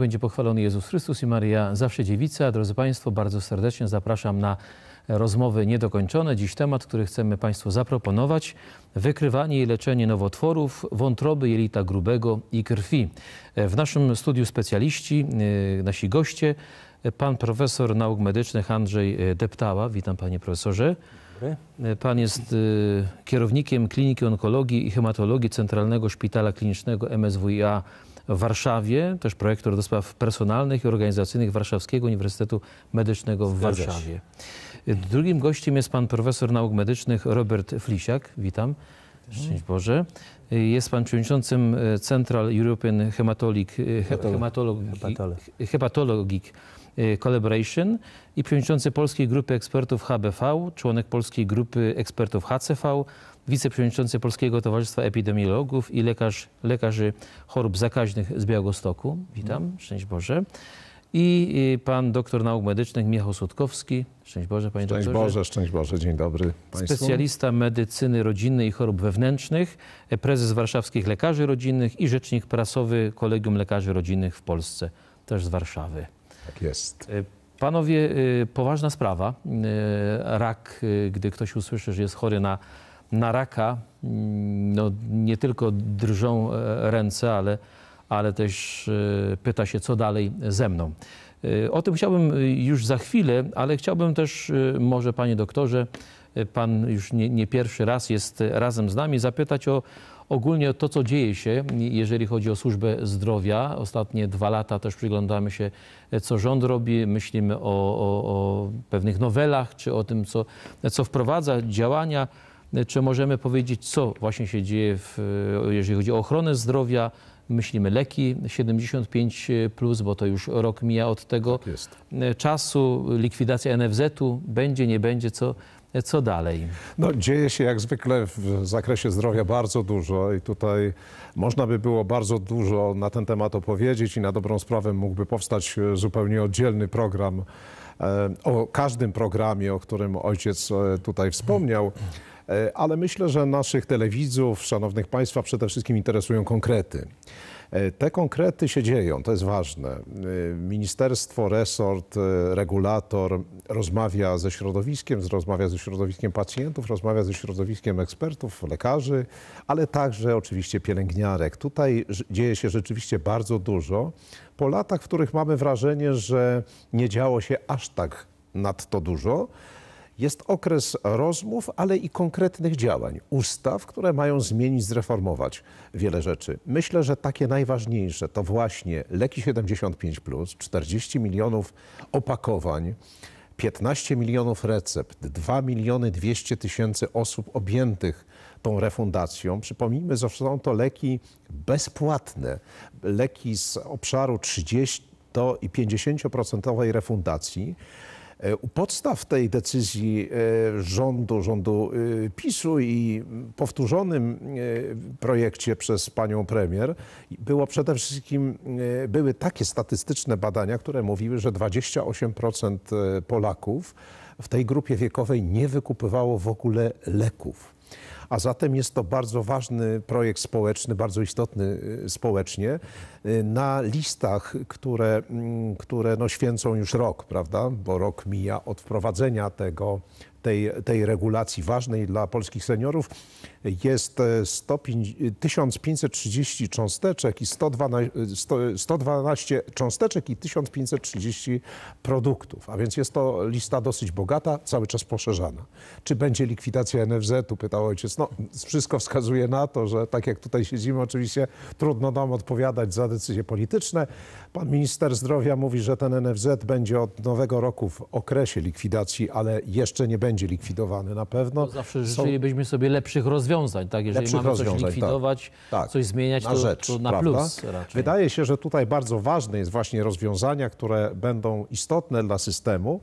Niech będzie pochwalony Jezus Chrystus i Maria Zawsze Dziewica. Drodzy Państwo, bardzo serdecznie zapraszam na rozmowy niedokończone. Dziś temat, który chcemy Państwu zaproponować. Wykrywanie i leczenie nowotworów, wątroby jelita grubego i krwi. W naszym studiu specjaliści, y, nasi goście, pan profesor nauk medycznych Andrzej y, Deptała. Witam panie profesorze. Y, pan jest kierownikiem Kliniki Onkologii i Hematologii Centralnego Szpitala Klinicznego MSWiA w Warszawie, też projektor do spraw personalnych i organizacyjnych Warszawskiego Uniwersytetu Medycznego w Warszawie. Drugim gościem jest pan profesor nauk medycznych Robert Flisiak. Witam. Szczęść Boże. Jest pan przewodniczącym e, Central European Hematologic e, Hepatologic e, Collaboration i przewodniczący Polskiej Grupy Ekspertów HBV, członek Polskiej Grupy Ekspertów HCV, wiceprzewodniczący Polskiego Towarzystwa Epidemiologów i lekarz, lekarzy chorób zakaźnych z Białegostoku. Witam, mhm. szczęść Boże. I y, pan doktor nauk medycznych Michał Słodkowski. Szczęść Boże, panie szczęść doktorze. Szczęść Boże, szczęść Boże, dzień dobry państwu. Specjalista medycyny rodzinnej i chorób wewnętrznych, e, prezes Warszawskich Lekarzy Rodzinnych i rzecznik prasowy Kolegium Lekarzy Rodzinnych w Polsce, też z Warszawy. Tak jest. E, panowie, y, poważna sprawa. E, rak, y, gdy ktoś usłyszy, że jest chory na na raka mm, no, nie tylko drżą e, ręce, ale, ale też e, pyta się, co dalej ze mną. E, o tym chciałbym już za chwilę, ale chciałbym też, może panie doktorze, pan już nie, nie pierwszy raz jest razem z nami, zapytać o ogólnie to, co dzieje się, jeżeli chodzi o służbę zdrowia. Ostatnie dwa lata też przyglądamy się, co rząd robi, myślimy o, o, o pewnych nowelach, czy o tym, co, co wprowadza działania. Czy możemy powiedzieć, co właśnie się dzieje, w, jeżeli chodzi o ochronę zdrowia, myślimy leki 75 plus, bo to już rok mija od tego tak czasu, likwidacja NFZ-u, będzie, nie będzie, co, co dalej? No, dzieje się jak zwykle w zakresie zdrowia bardzo dużo i tutaj można by było bardzo dużo na ten temat opowiedzieć i na dobrą sprawę mógłby powstać e, zupełnie oddzielny program e, o każdym programie, o którym ojciec e, tutaj wspomniał. E, ale myślę, że naszych telewidzów, szanownych państwa, przede wszystkim interesują konkrety. E, te konkrety się dzieją, to jest ważne. E, ministerstwo, resort, regulator rozmawia ze środowiskiem, rozmawia ze środowiskiem pacjentów, rozmawia ze środowiskiem ekspertów, lekarzy, ale także oczywiście pielęgniarek. Tutaj dzieje się rzeczywiście bardzo dużo. Po latach, w których mamy wrażenie, że nie działo się aż tak nadto dużo, jest okres rozmów, ale i konkretnych działań, ustaw, które mają zmienić, zreformować wiele rzeczy. Myślę, że takie najważniejsze to właśnie leki 75+, 40 milionów opakowań, 15 milionów recept, 2 miliony 200 tysięcy osób objętych tą refundacją. Przypomnijmy, że są to leki bezpłatne, leki z obszaru 30 do i 50% refundacji. U podstaw tej decyzji e, rządu, rządu e, PiSu i powtórzonym e, projekcie przez panią premier było przede wszystkim, były takie statystyczne badania, które mówiły, że 28% Polaków w tej grupie wiekowej nie wykupywało w ogóle leków. A zatem jest to bardzo ważny projekt społeczny, bardzo istotny y, społecznie. Y, na listach, które, mm, które no święcą już rok, prawda, bo rok mija od wprowadzenia tego tej, tej regulacji ważnej dla polskich seniorów jest 1530 e, e, cząsteczek i 112, 112 e, cząsteczek i 1530 produktów. A więc jest to lista dosyć bogata, cały czas poszerzana. Czy będzie likwidacja NFZ-u? Pytał ojciec. No, wszystko wskazuje na to, że tak jak tutaj siedzimy, oczywiście trudno nam odpowiadać za decyzje polityczne. Pan minister zdrowia mówi, że ten NFZ będzie od nowego roku w okresie likwidacji, ale jeszcze nie będzie będzie likwidowany na pewno. To zawsze życzylibyśmy sobie lepszych rozwiązań, tak? Jeżeli lepszych mamy coś tak. likwidować, tak, tak. coś zmieniać, na to, rzecz, to na prawda? plus raczej. Wydaje się, że tutaj bardzo ważne jest właśnie rozwiązania, które będą istotne dla systemu.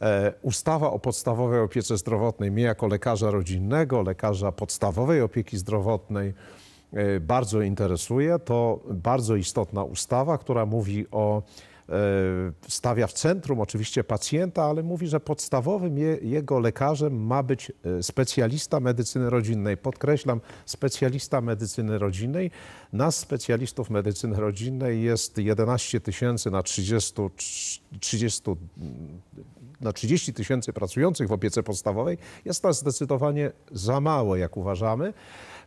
E, ustawa o podstawowej opiece zdrowotnej mnie jako lekarza rodzinnego, lekarza podstawowej opieki zdrowotnej e, bardzo interesuje. To bardzo istotna ustawa, która mówi o E, stawia w centrum oczywiście pacjenta, ale mówi, że podstawowym je, jego lekarzem ma być e, specjalista medycyny rodzinnej. Podkreślam, specjalista medycyny rodzinnej. Nas, specjalistów medycyny rodzinnej, jest 11 tysięcy na 30, 30 na 30 tysięcy pracujących w opiece podstawowej. Jest to zdecydowanie za mało, jak uważamy.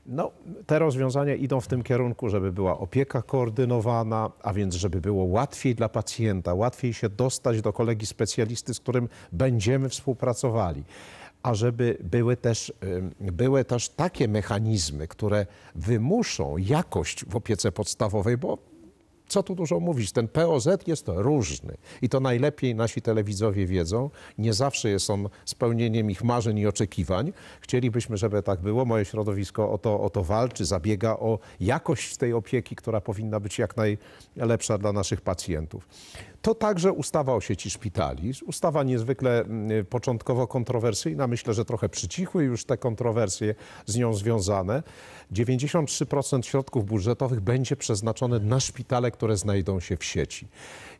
No, te rozwiązania idą w tym kierunku, żeby była opieka koordynowana, a więc żeby było łatwiej dla pacjenta, łatwiej się dostać do kolegi specjalisty, z którym będziemy współpracowali a żeby były też, y, były też takie mechanizmy, które wymuszą jakość w opiece podstawowej, bo co tu dużo mówić, ten POZ jest różny i to najlepiej nasi telewidzowie wiedzą. Nie zawsze jest on spełnieniem ich marzeń i oczekiwań. Chcielibyśmy, żeby tak było. Moje środowisko o to, o to walczy, zabiega o jakość tej opieki, która powinna być jak najlepsza dla naszych pacjentów. To także ustawa o sieci szpitali. Ustawa niezwykle mm, y, początkowo kontrowersyjna. Myślę, że trochę przycichły już te kontrowersje z nią związane. 93% środków budżetowych będzie przeznaczone na szpitale, które znajdą się w sieci.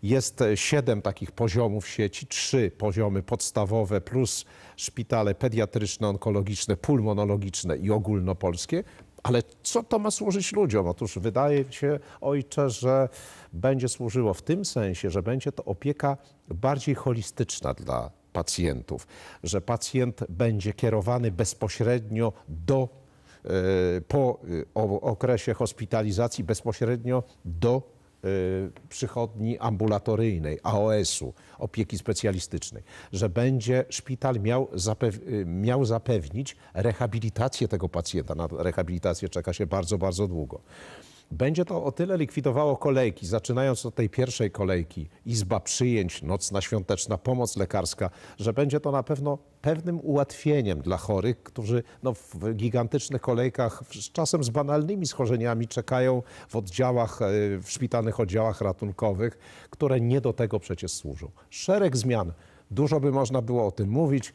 Jest e, siedem takich poziomów sieci, trzy poziomy podstawowe plus szpitale pediatryczne, onkologiczne, pulmonologiczne i ogólnopolskie. Ale co to ma służyć ludziom? Otóż wydaje się, ojcze, że będzie służyło w tym sensie, że będzie to opieka bardziej holistyczna dla pacjentów, że pacjent będzie kierowany bezpośrednio do e, po e, okresie hospitalizacji bezpośrednio do Y, przychodni ambulatoryjnej, AOS-u, opieki specjalistycznej, że będzie szpital miał, zapew y, miał zapewnić rehabilitację tego pacjenta. Na rehabilitację czeka się bardzo, bardzo długo. Będzie to o tyle likwidowało kolejki, zaczynając od tej pierwszej kolejki, izba przyjęć, nocna świąteczna pomoc lekarska, że będzie to na pewno pewnym ułatwieniem dla chorych, którzy no, w gigantycznych kolejkach, czasem z banalnymi schorzeniami, czekają w oddziałach, e, w szpitalnych oddziałach ratunkowych, które nie do tego przecież służą. Szereg zmian, dużo by można było o tym mówić.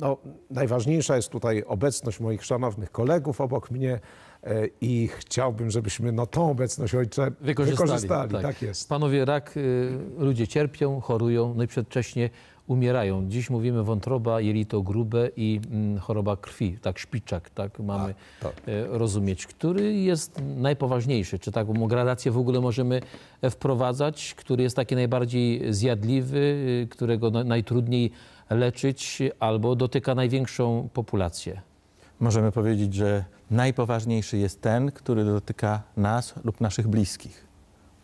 No, najważniejsza jest tutaj obecność moich szanownych kolegów obok mnie. E, i chciałbym, żebyśmy no, tą obecność ojcze wykorzystali. wykorzystali. Tak. tak. jest. Panowie, rak, y, ludzie cierpią, chorują, no i przedwcześnie umierają. Dziś mówimy wątroba, jelito grube i mm, choroba krwi, tak szpiczak, tak mamy A, tak. E, rozumieć. Który jest najpoważniejszy? Czy taką gradację w ogóle możemy e, wprowadzać? Który jest taki najbardziej zjadliwy, y, którego najtrudniej leczyć albo dotyka największą populację? Możemy powiedzieć, że najpoważniejszy jest ten, który dotyka nas lub naszych bliskich.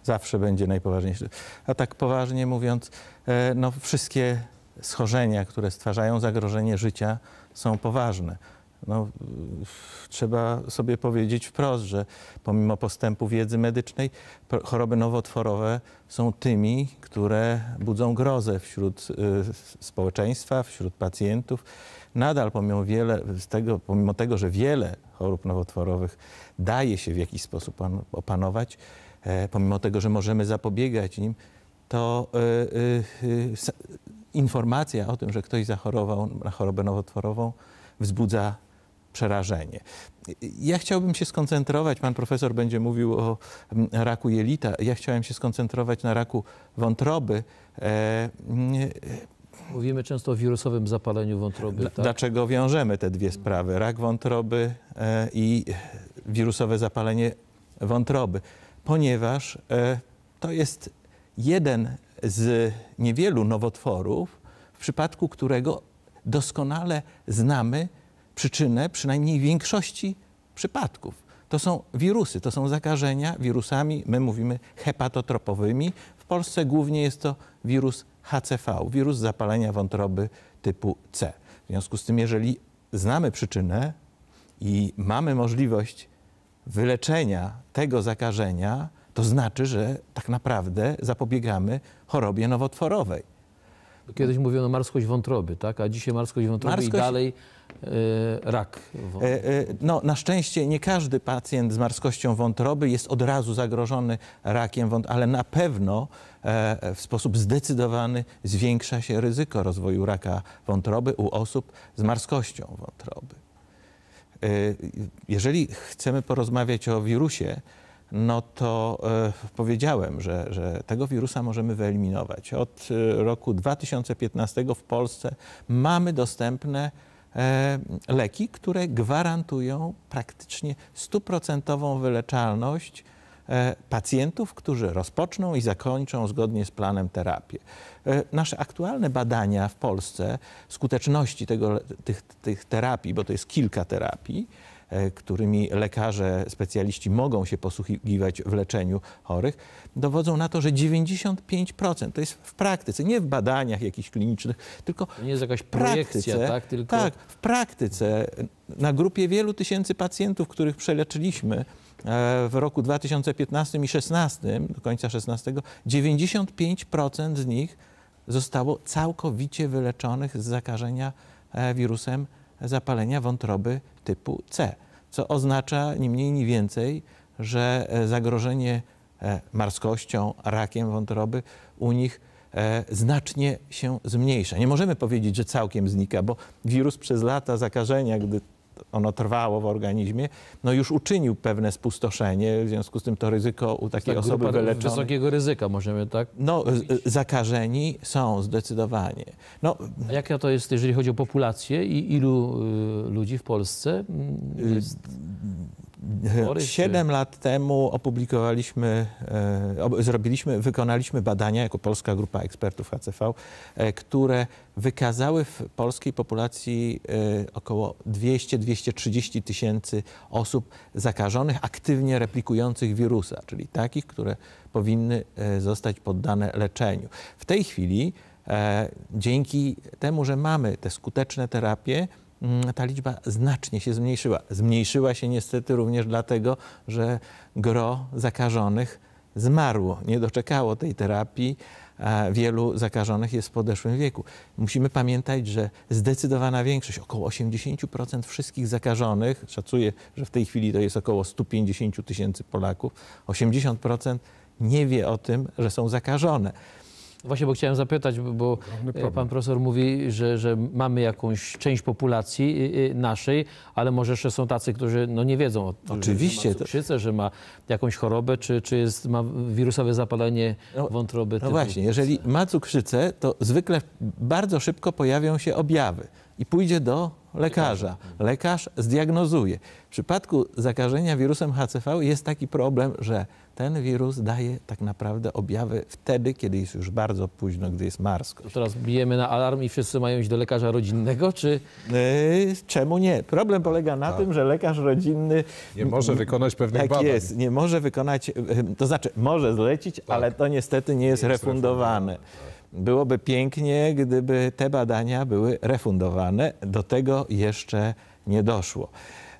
Zawsze będzie najpoważniejszy. A tak poważnie mówiąc, e, no, wszystkie schorzenia, które stwarzają zagrożenie życia, są poważne. No, trzeba sobie powiedzieć wprost, że pomimo postępu wiedzy medycznej, choroby nowotworowe są tymi, które budzą grozę wśród y, społeczeństwa, wśród pacjentów nadal pomimo, wiele tego, pomimo tego, że wiele chorób nowotworowych daje się w jakiś sposób opanować, e, pomimo tego, że możemy zapobiegać nim, to e, e, informacja o tym, że ktoś zachorował na chorobę nowotworową, wzbudza przerażenie. Ja chciałbym się skoncentrować, pan profesor będzie mówił o raku jelita, ja chciałem się skoncentrować na raku wątroby. Mówimy często o wirusowym zapaleniu wątroby. tak? Dlaczego wiążemy te dwie sprawy? Rak wątroby e, i wirusowe zapalenie wątroby. Ponieważ e, to jest jeden z niewielu nowotworów, w przypadku którego doskonale znamy przyczynę przynajmniej większości przypadków. To są wirusy, to są zakażenia wirusami, my mówimy hepatotropowymi. W Polsce głównie jest to wirus HCV, wirus zapalenia wątroby typu C. W związku z tym, jeżeli znamy przyczynę i mamy możliwość wyleczenia tego zakażenia, to znaczy, że tak naprawdę zapobiegamy chorobie nowotworowej. Kiedyś mówiono marskość wątroby, tak? a dzisiaj marskość wątroby marskość... i dalej Y, rak. E, e, no, na szczęście nie każdy pacjent z marskością wątroby jest od razu zagrożony rakiem wątroby, ale na pewno e, w sposób zdecydowany zwiększa się ryzyko rozwoju raka wątroby u osób z marskością wątroby. Jeżeli chcemy porozmawiać o wirusie, no to powiedziałem, że, że, tego wirusa możemy wyeliminować. Od roku 2015 w Polsce mamy dostępne E, leki, które gwarantują praktycznie stuprocentową wyleczalność e, pacjentów, którzy rozpoczną i zakończą zgodnie z planem terapię. E, nasze aktualne badania w Polsce skuteczności tego, tych, tych terapii, bo to jest kilka terapii, E, którymi lekarze, specjaliści mogą się posługiwać w leczeniu chorych, dowodzą na to, że 95% to jest w praktyce, nie w badaniach jakichś klinicznych, tylko to nie jest jakaś projekcja, praktyce, tak? Tylko... Tak, w praktyce na grupie wielu tysięcy pacjentów, których przeleczyliśmy e, w roku 2015 i 2016, do końca 16, 95% z nich zostało całkowicie wyleczonych z zakażenia e, wirusem zapalenia wątroby typu C, co oznacza ni mniej, ni więcej, że e, zagrożenie e, marskością, rakiem wątroby u nich e, znacznie się zmniejsza. Nie możemy powiedzieć, że całkiem znika, bo wirus przez lata zakażenia, gdy ono trwało w organizmie, no już uczynił pewne spustoszenie, w związku z tym to ryzyko u takiej tak, osoby wyleczonej... wysokiego ryzyka możemy tak No, mówić? zakażeni są zdecydowanie. No, A jaka to jest, jeżeli chodzi o populację i ilu y, ludzi w Polsce mm, y, jest... Siedem lat temu opublikowaliśmy, e, zrobiliśmy, wykonaliśmy badania jako Polska Grupa Ekspertów HCV, e, które wykazały w polskiej populacji e, około 200-230 tysięcy osób zakażonych, aktywnie replikujących wirusa, czyli takich, które powinny zostać poddane leczeniu. W tej chwili, dzięki temu, że mamy te skuteczne terapie, Mm, ta liczba znacznie się zmniejszyła. Zmniejszyła się niestety również dlatego, że gro zakażonych zmarło, nie doczekało tej terapii. Wielu zakażonych jest w podeszłym wieku. Musimy pamiętać, że zdecydowana większość, około 80% wszystkich zakażonych, szacuję, że w tej chwili to jest około 150 tysięcy Polaków, 80% nie wie o tym, że są zakażone. Właśnie, bo chciałem zapytać, bo e, pan profesor mówi, że, że mamy jakąś część populacji e, e, naszej, ale może jeszcze są tacy, którzy no nie wiedzą Oczywiście. że ma cukrzycę, że ma jakąś chorobę, czy, czy jest, ma wirusowe zapalenie no, wątroby. No właśnie, jeżeli ma cukrzycę, to zwykle bardzo szybko pojawią się objawy i pójdzie do lekarza. Lekarz zdiagnozuje. W przypadku zakażenia wirusem HCV jest taki problem, że ten wirus daje tak naprawdę objawy wtedy, kiedy jest już bardzo późno, gdy jest marsko. teraz bijemy na alarm i wszyscy mają iść do lekarza rodzinnego, czy... Yy, czemu nie? Problem polega na tak. tym, że lekarz rodzinny... Nie może wykonać pewnych tak badań. Tak jest, nie może wykonać, yy, to znaczy może zlecić, tak. ale to niestety nie jest, jest refundowane. refundowane. Tak. Byłoby pięknie, gdyby te badania były refundowane. Do tego jeszcze nie doszło.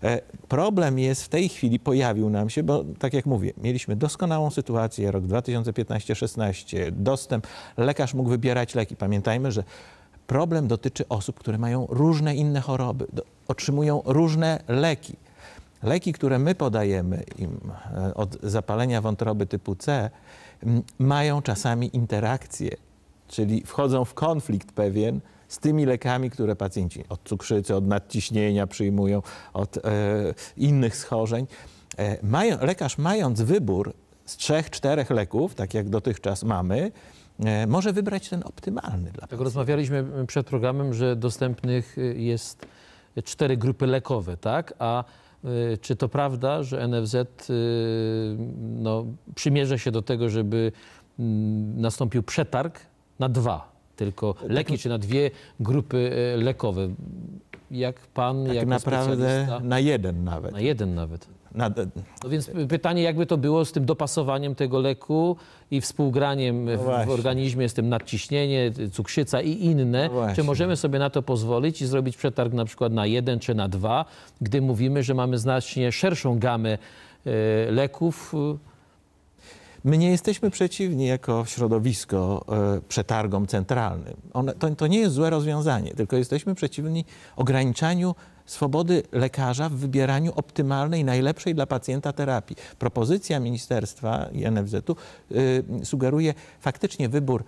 E, problem jest w tej chwili, pojawił nam się, bo tak jak mówię, mieliśmy doskonałą sytuację, rok 2015-16, dostęp, lekarz mógł wybierać leki. Pamiętajmy, że problem dotyczy osób, które mają różne inne choroby, otrzymują różne leki. Leki, które my podajemy im e, od zapalenia wątroby typu C, mają czasami interakcje, czyli wchodzą w konflikt pewien z tymi lekami, które pacjenci od cukrzycy, od nadciśnienia przyjmują, od e, innych schorzeń. E, mają, lekarz mając wybór z trzech, czterech leków, tak jak dotychczas mamy, e, może wybrać ten optymalny dla Tak rozmawialiśmy przed programem, że dostępnych e, jest cztery grupy lekowe, tak? A e, czy to prawda, że NFZ no, przymierza się do tego, żeby mm, nastąpił przetarg na dwa tylko tak leki, czy na dwie grupy e, lekowe. Jak pan, tak jako naprawdę na jeden nawet. Na jeden nawet. Na... No więc pytanie, jakby to było z tym dopasowaniem tego leku i współgraniem no w organizmie z tym nadciśnienie, cukrzyca i inne. No czy możemy sobie na to pozwolić i zrobić przetarg na przykład na jeden czy na dwa, gdy mówimy, że mamy znacznie szerszą gamę e, leków, My nie jesteśmy przeciwni jako środowisko e, przetargom centralnym. One, to, to nie jest złe rozwiązanie, tylko jesteśmy przeciwni ograniczaniu swobody lekarza w wybieraniu optymalnej, najlepszej dla pacjenta terapii. Propozycja ministerstwa i NFZ-u e, sugeruje faktycznie wybór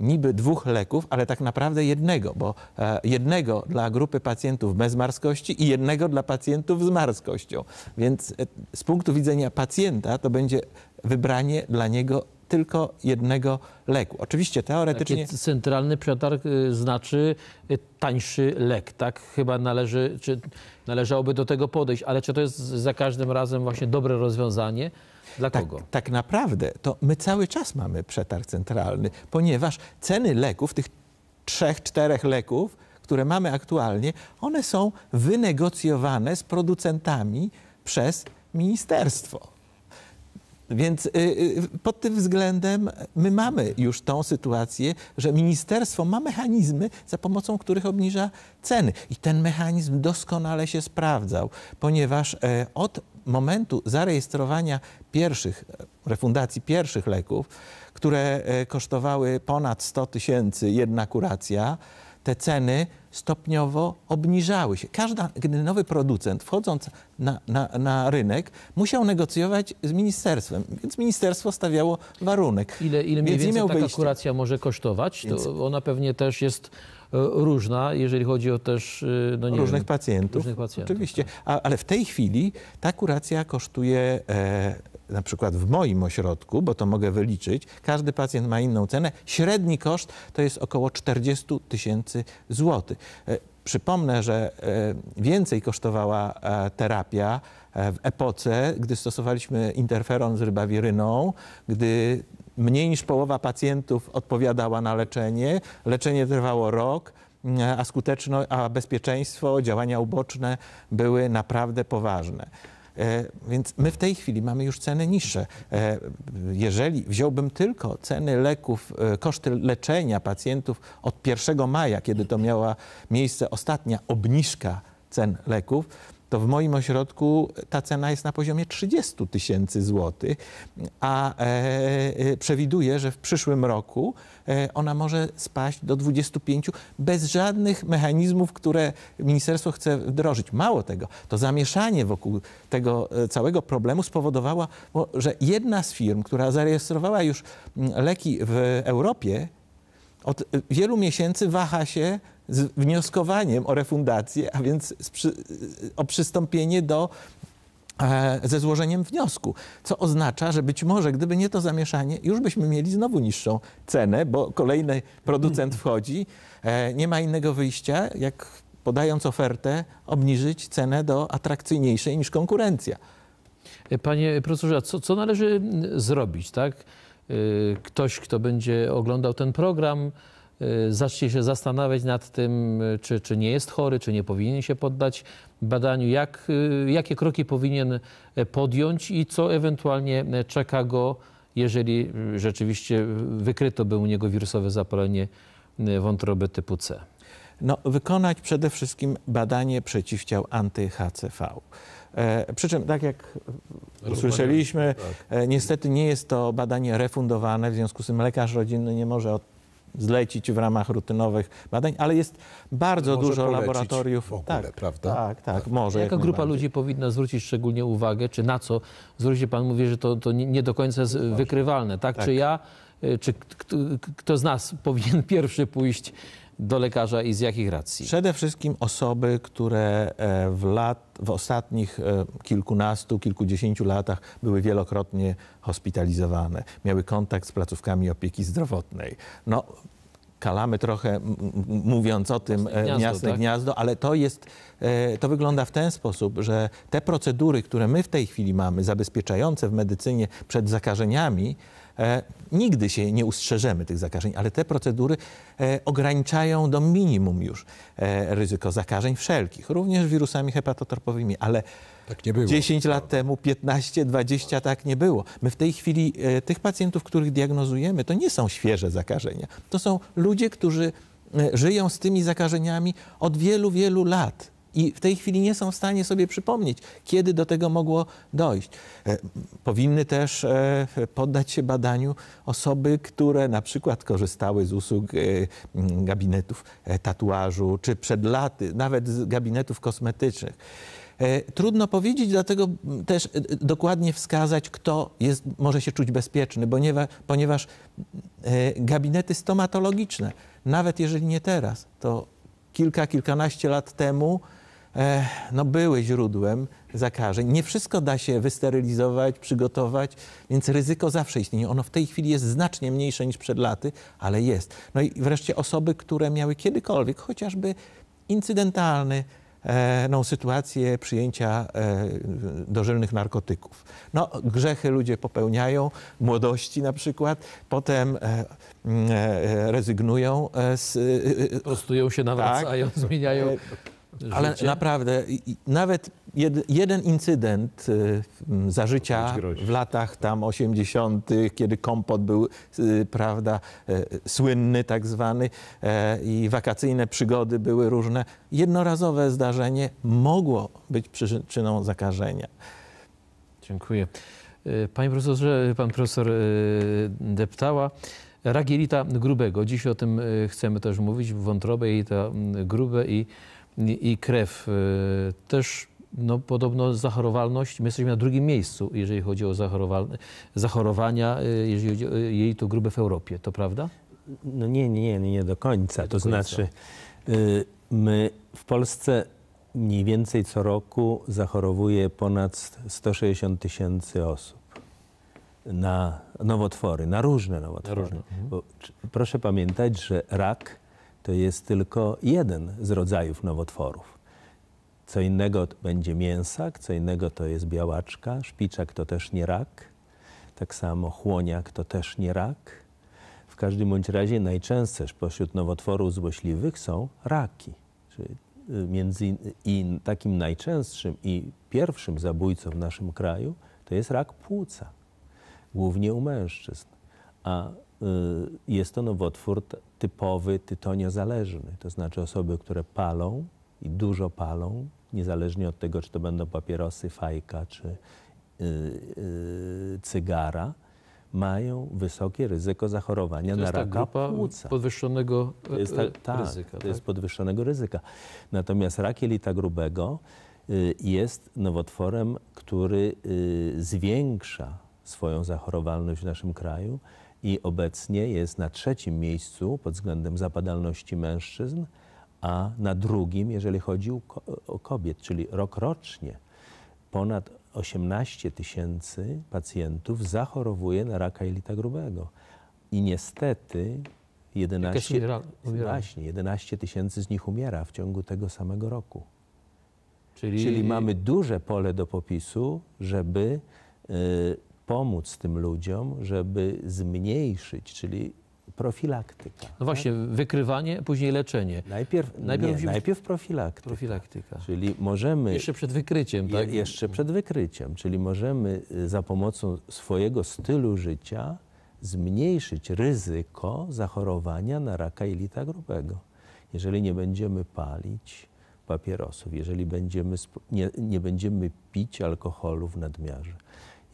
niby dwóch leków, ale tak naprawdę jednego, bo e, jednego dla grupy pacjentów bez marskości i jednego dla pacjentów z marskością. Więc z punktu widzenia pacjenta to będzie wybranie dla niego tylko jednego leku. Oczywiście teoretycznie... centralny przetarg y, znaczy y, tańszy lek, tak? Chyba należy, czy należałoby do tego podejść, ale czy to jest za każdym razem właśnie dobre rozwiązanie? Dla tak, kogo? Tak naprawdę to my cały czas mamy przetarg centralny, ponieważ ceny leków, tych trzech, czterech leków, które mamy aktualnie, one są wynegocjowane z producentami przez ministerstwo. Więc y, y, pod tym względem my mamy już tą sytuację, że ministerstwo ma mechanizmy, za pomocą których obniża ceny. I ten mechanizm doskonale się sprawdzał, ponieważ e, od momentu zarejestrowania pierwszych, e, refundacji pierwszych leków, które e, kosztowały ponad 100 tysięcy jedna kuracja, te ceny stopniowo obniżały się. Każdy nowy producent wchodząc na, na, na, rynek musiał negocjować z ministerstwem, więc ministerstwo stawiało warunek. Ile, ile mniej więc więcej taka kuracja może kosztować? Więc... ona pewnie też jest e, różna, jeżeli chodzi o też e, no różnych, wiem, pacjentów, różnych pacjentów. Oczywiście, tak. A, ale w tej chwili ta kuracja kosztuje e, na przykład w moim ośrodku, bo to mogę wyliczyć, każdy pacjent ma inną cenę. Średni koszt to jest około 40 tysięcy złotych. E, przypomnę, że e, więcej kosztowała e, terapia w epoce, gdy stosowaliśmy interferon z rybawiryną, gdy mniej niż połowa pacjentów odpowiadała na leczenie. Leczenie trwało rok, mm, a skuteczność, a bezpieczeństwo, działania uboczne były naprawdę poważne. E, więc my w tej chwili mamy już ceny niższe. E, jeżeli wziąłbym tylko ceny leków, e, koszty leczenia pacjentów od 1 maja, kiedy to miała miejsce ostatnia obniżka cen leków, to w moim ośrodku ta cena jest na poziomie 30 tysięcy złotych, a e, e, przewiduję, że w przyszłym roku e, ona może spaść do 25 bez żadnych mechanizmów, które ministerstwo chce wdrożyć. Mało tego, to zamieszanie wokół tego całego problemu spowodowało, że jedna z firm, która zarejestrowała już leki w Europie, od wielu miesięcy waha się, z wnioskowaniem o refundację, a więc przy, o przystąpienie do e, ze złożeniem wniosku, co oznacza, że być może gdyby nie to zamieszanie, już byśmy mieli znowu niższą cenę, bo kolejny producent wchodzi, e, nie ma innego wyjścia, jak podając ofertę, obniżyć cenę do atrakcyjniejszej niż konkurencja. E, panie profesorze, co, co należy mm, zrobić, tak? Ktoś, kto będzie oglądał ten program, Y, zacznie się zastanawiać nad tym, y, czy, czy nie jest chory, czy nie powinien się poddać badaniu, jak, y, jakie kroki powinien e, podjąć i co ewentualnie e, czeka go, jeżeli rzeczywiście wykryto by u niego wirusowe zapalenie wątroby typu C. No, wykonać przede wszystkim badanie przeciwciał anty-HCV. E, przy czym, tak jak usłyszeliśmy, tak. e, niestety nie jest to badanie refundowane, w związku z tym lekarz rodzinny nie może od zlecić w ramach rutynowych badań, ale jest bardzo może dużo laboratoriów. Ogóle, tak, prawda? Tak, tak, tak. może. Jaka jak grupa ludzi powinna zwrócić szczególnie uwagę, czy na co? Zwróćcie pan mówi, że to, to nie do końca jest wykrywalne, tak? tak. Y, czy ja, czy kto, kto z nas powinien pierwszy pójść do lekarza i z jakich racji? Przede wszystkim osoby, które e, w, lat, w ostatnich e, kilkunastu, kilkudziesięciu latach były wielokrotnie hospitalizowane, miały kontakt z placówkami opieki zdrowotnej. No, kalamy trochę mówiąc o tym e, miasto, tak? gniazdo, ale to jest, to wygląda w ten sposób, że te procedury, które my w tej chwili mamy, zabezpieczające w medycynie przed zakażeniami, E, nigdy się nie ustrzeżemy tych zakażeń, ale te procedury e, ograniczają do minimum już e, ryzyko zakażeń wszelkich, również wirusami hepatotropowymi, ale tak nie było. 10 lat temu, 15, 20 tak nie było. My w tej chwili tych pacjentów, których diagnozujemy, to nie są świeże zakażenia. To są ludzie, którzy żyją z tymi zakażeniami od wielu, wielu lat. I w tej chwili nie są w stanie sobie przypomnieć, kiedy do tego mogło dojść. E, powinny też e, poddać się badaniu osoby, które na przykład korzystały z usług e, gabinetów tatuażu, czy przed laty, nawet z gabinetów kosmetycznych. Trudno powiedzieć, dlatego też dokładnie wskazać, kto jest, może się czuć bezpieczny, ponieważ gabinety stomatologiczne, nawet jeżeli nie teraz, to kilka, kilkanaście lat temu E, no, były źródłem zakażeń. Nie wszystko da się wysterylizować, przygotować, więc ryzyko zawsze istnieje. Ono w tej chwili jest znacznie mniejsze niż przed laty, ale jest. No i wreszcie osoby, które miały kiedykolwiek, chociażby incydentalny, e, no, sytuację przyjęcia e, dożylnych narkotyków. No, grzechy ludzie popełniają, młodości na przykład, potem mm, rezygnują z... Prostują się, nawracają, tak, zmieniają... Ale naprawdę, nawet jed, jeden incydent y, za życia w latach tam 80., kiedy kompot był, y, prawda, e, słynny tak zwany e, i wakacyjne przygody były różne, jednorazowe zdarzenie mogło być przyczyną zakażenia. Dziękuję. E, panie profesorze, pan profesor Deptała, rak grubego. Dziś o tym chcemy też mówić, wątrobę to grube i i, krew. Y, też no, podobno zachorowalność, my jesteśmy na drugim miejscu, jeżeli chodzi o zachorowania, y, jeżeli chodzi o y, jej to grube w Europie, to prawda? No nie, nie, nie do końca. Nie do to znaczy, my w Polsce mniej więcej co roku zachorowuje ponad 160 tysięcy osób na nowotwory, na różne nowotwory. Na różne. Mhm. Bo, proszę pamiętać, że rak to jest tylko jeden z rodzajów nowotworów. Co innego będzie mięsak, co innego to jest białaczka, szpiczak to też nie rak, tak samo chłoniak to też nie rak. W każdym bądź razie najczęstsze pośród nowotworów złośliwych są raki. Y, między i takim najczęstszym i pierwszym zabójcą w naszym kraju to jest rak płuca, głównie u mężczyzn. A Y, jest to nowotwór typowy tytoniozależny, to znaczy osoby, które palą i dużo palą, niezależnie od tego, czy to będą papierosy, fajka czy y, y, cygara, mają wysokie ryzyko zachorowania na raka płuca. podwyższonego to jest e, ta, e, tak, ryzyka. To tak? jest podwyższonego ryzyka. Natomiast rak jelita grubego jest nowotworem, który zwiększa swoją zachorowalność w naszym kraju i obecnie jest na trzecim miejscu pod względem zapadalności mężczyzn, a na drugim, jeżeli chodzi o kobiet, czyli rokrocznie ponad 18 tysięcy pacjentów zachorowuje na raka jelita grubego. I niestety 11, Właśnie, 11 tysięcy z nich umiera w ciągu tego samego roku. Czyli, Czyli mamy duże pole do popisu, żeby y, pomóc tym ludziom, żeby zmniejszyć, czyli profilaktyka. No właśnie, tak? wykrywanie, później leczenie. Najpierw, najpierw, nie, najpierw profilaktyka. profilaktyka. Czyli możemy... Jeszcze przed wykryciem, je, tak? jeszcze przed wykryciem, czyli możemy y, za pomocą swojego stylu życia zmniejszyć ryzyko zachorowania na raka jelita grubego. Jeżeli nie będziemy palić papierosów, jeżeli będziemy, nie, nie będziemy pić alkoholu w nadmiarze,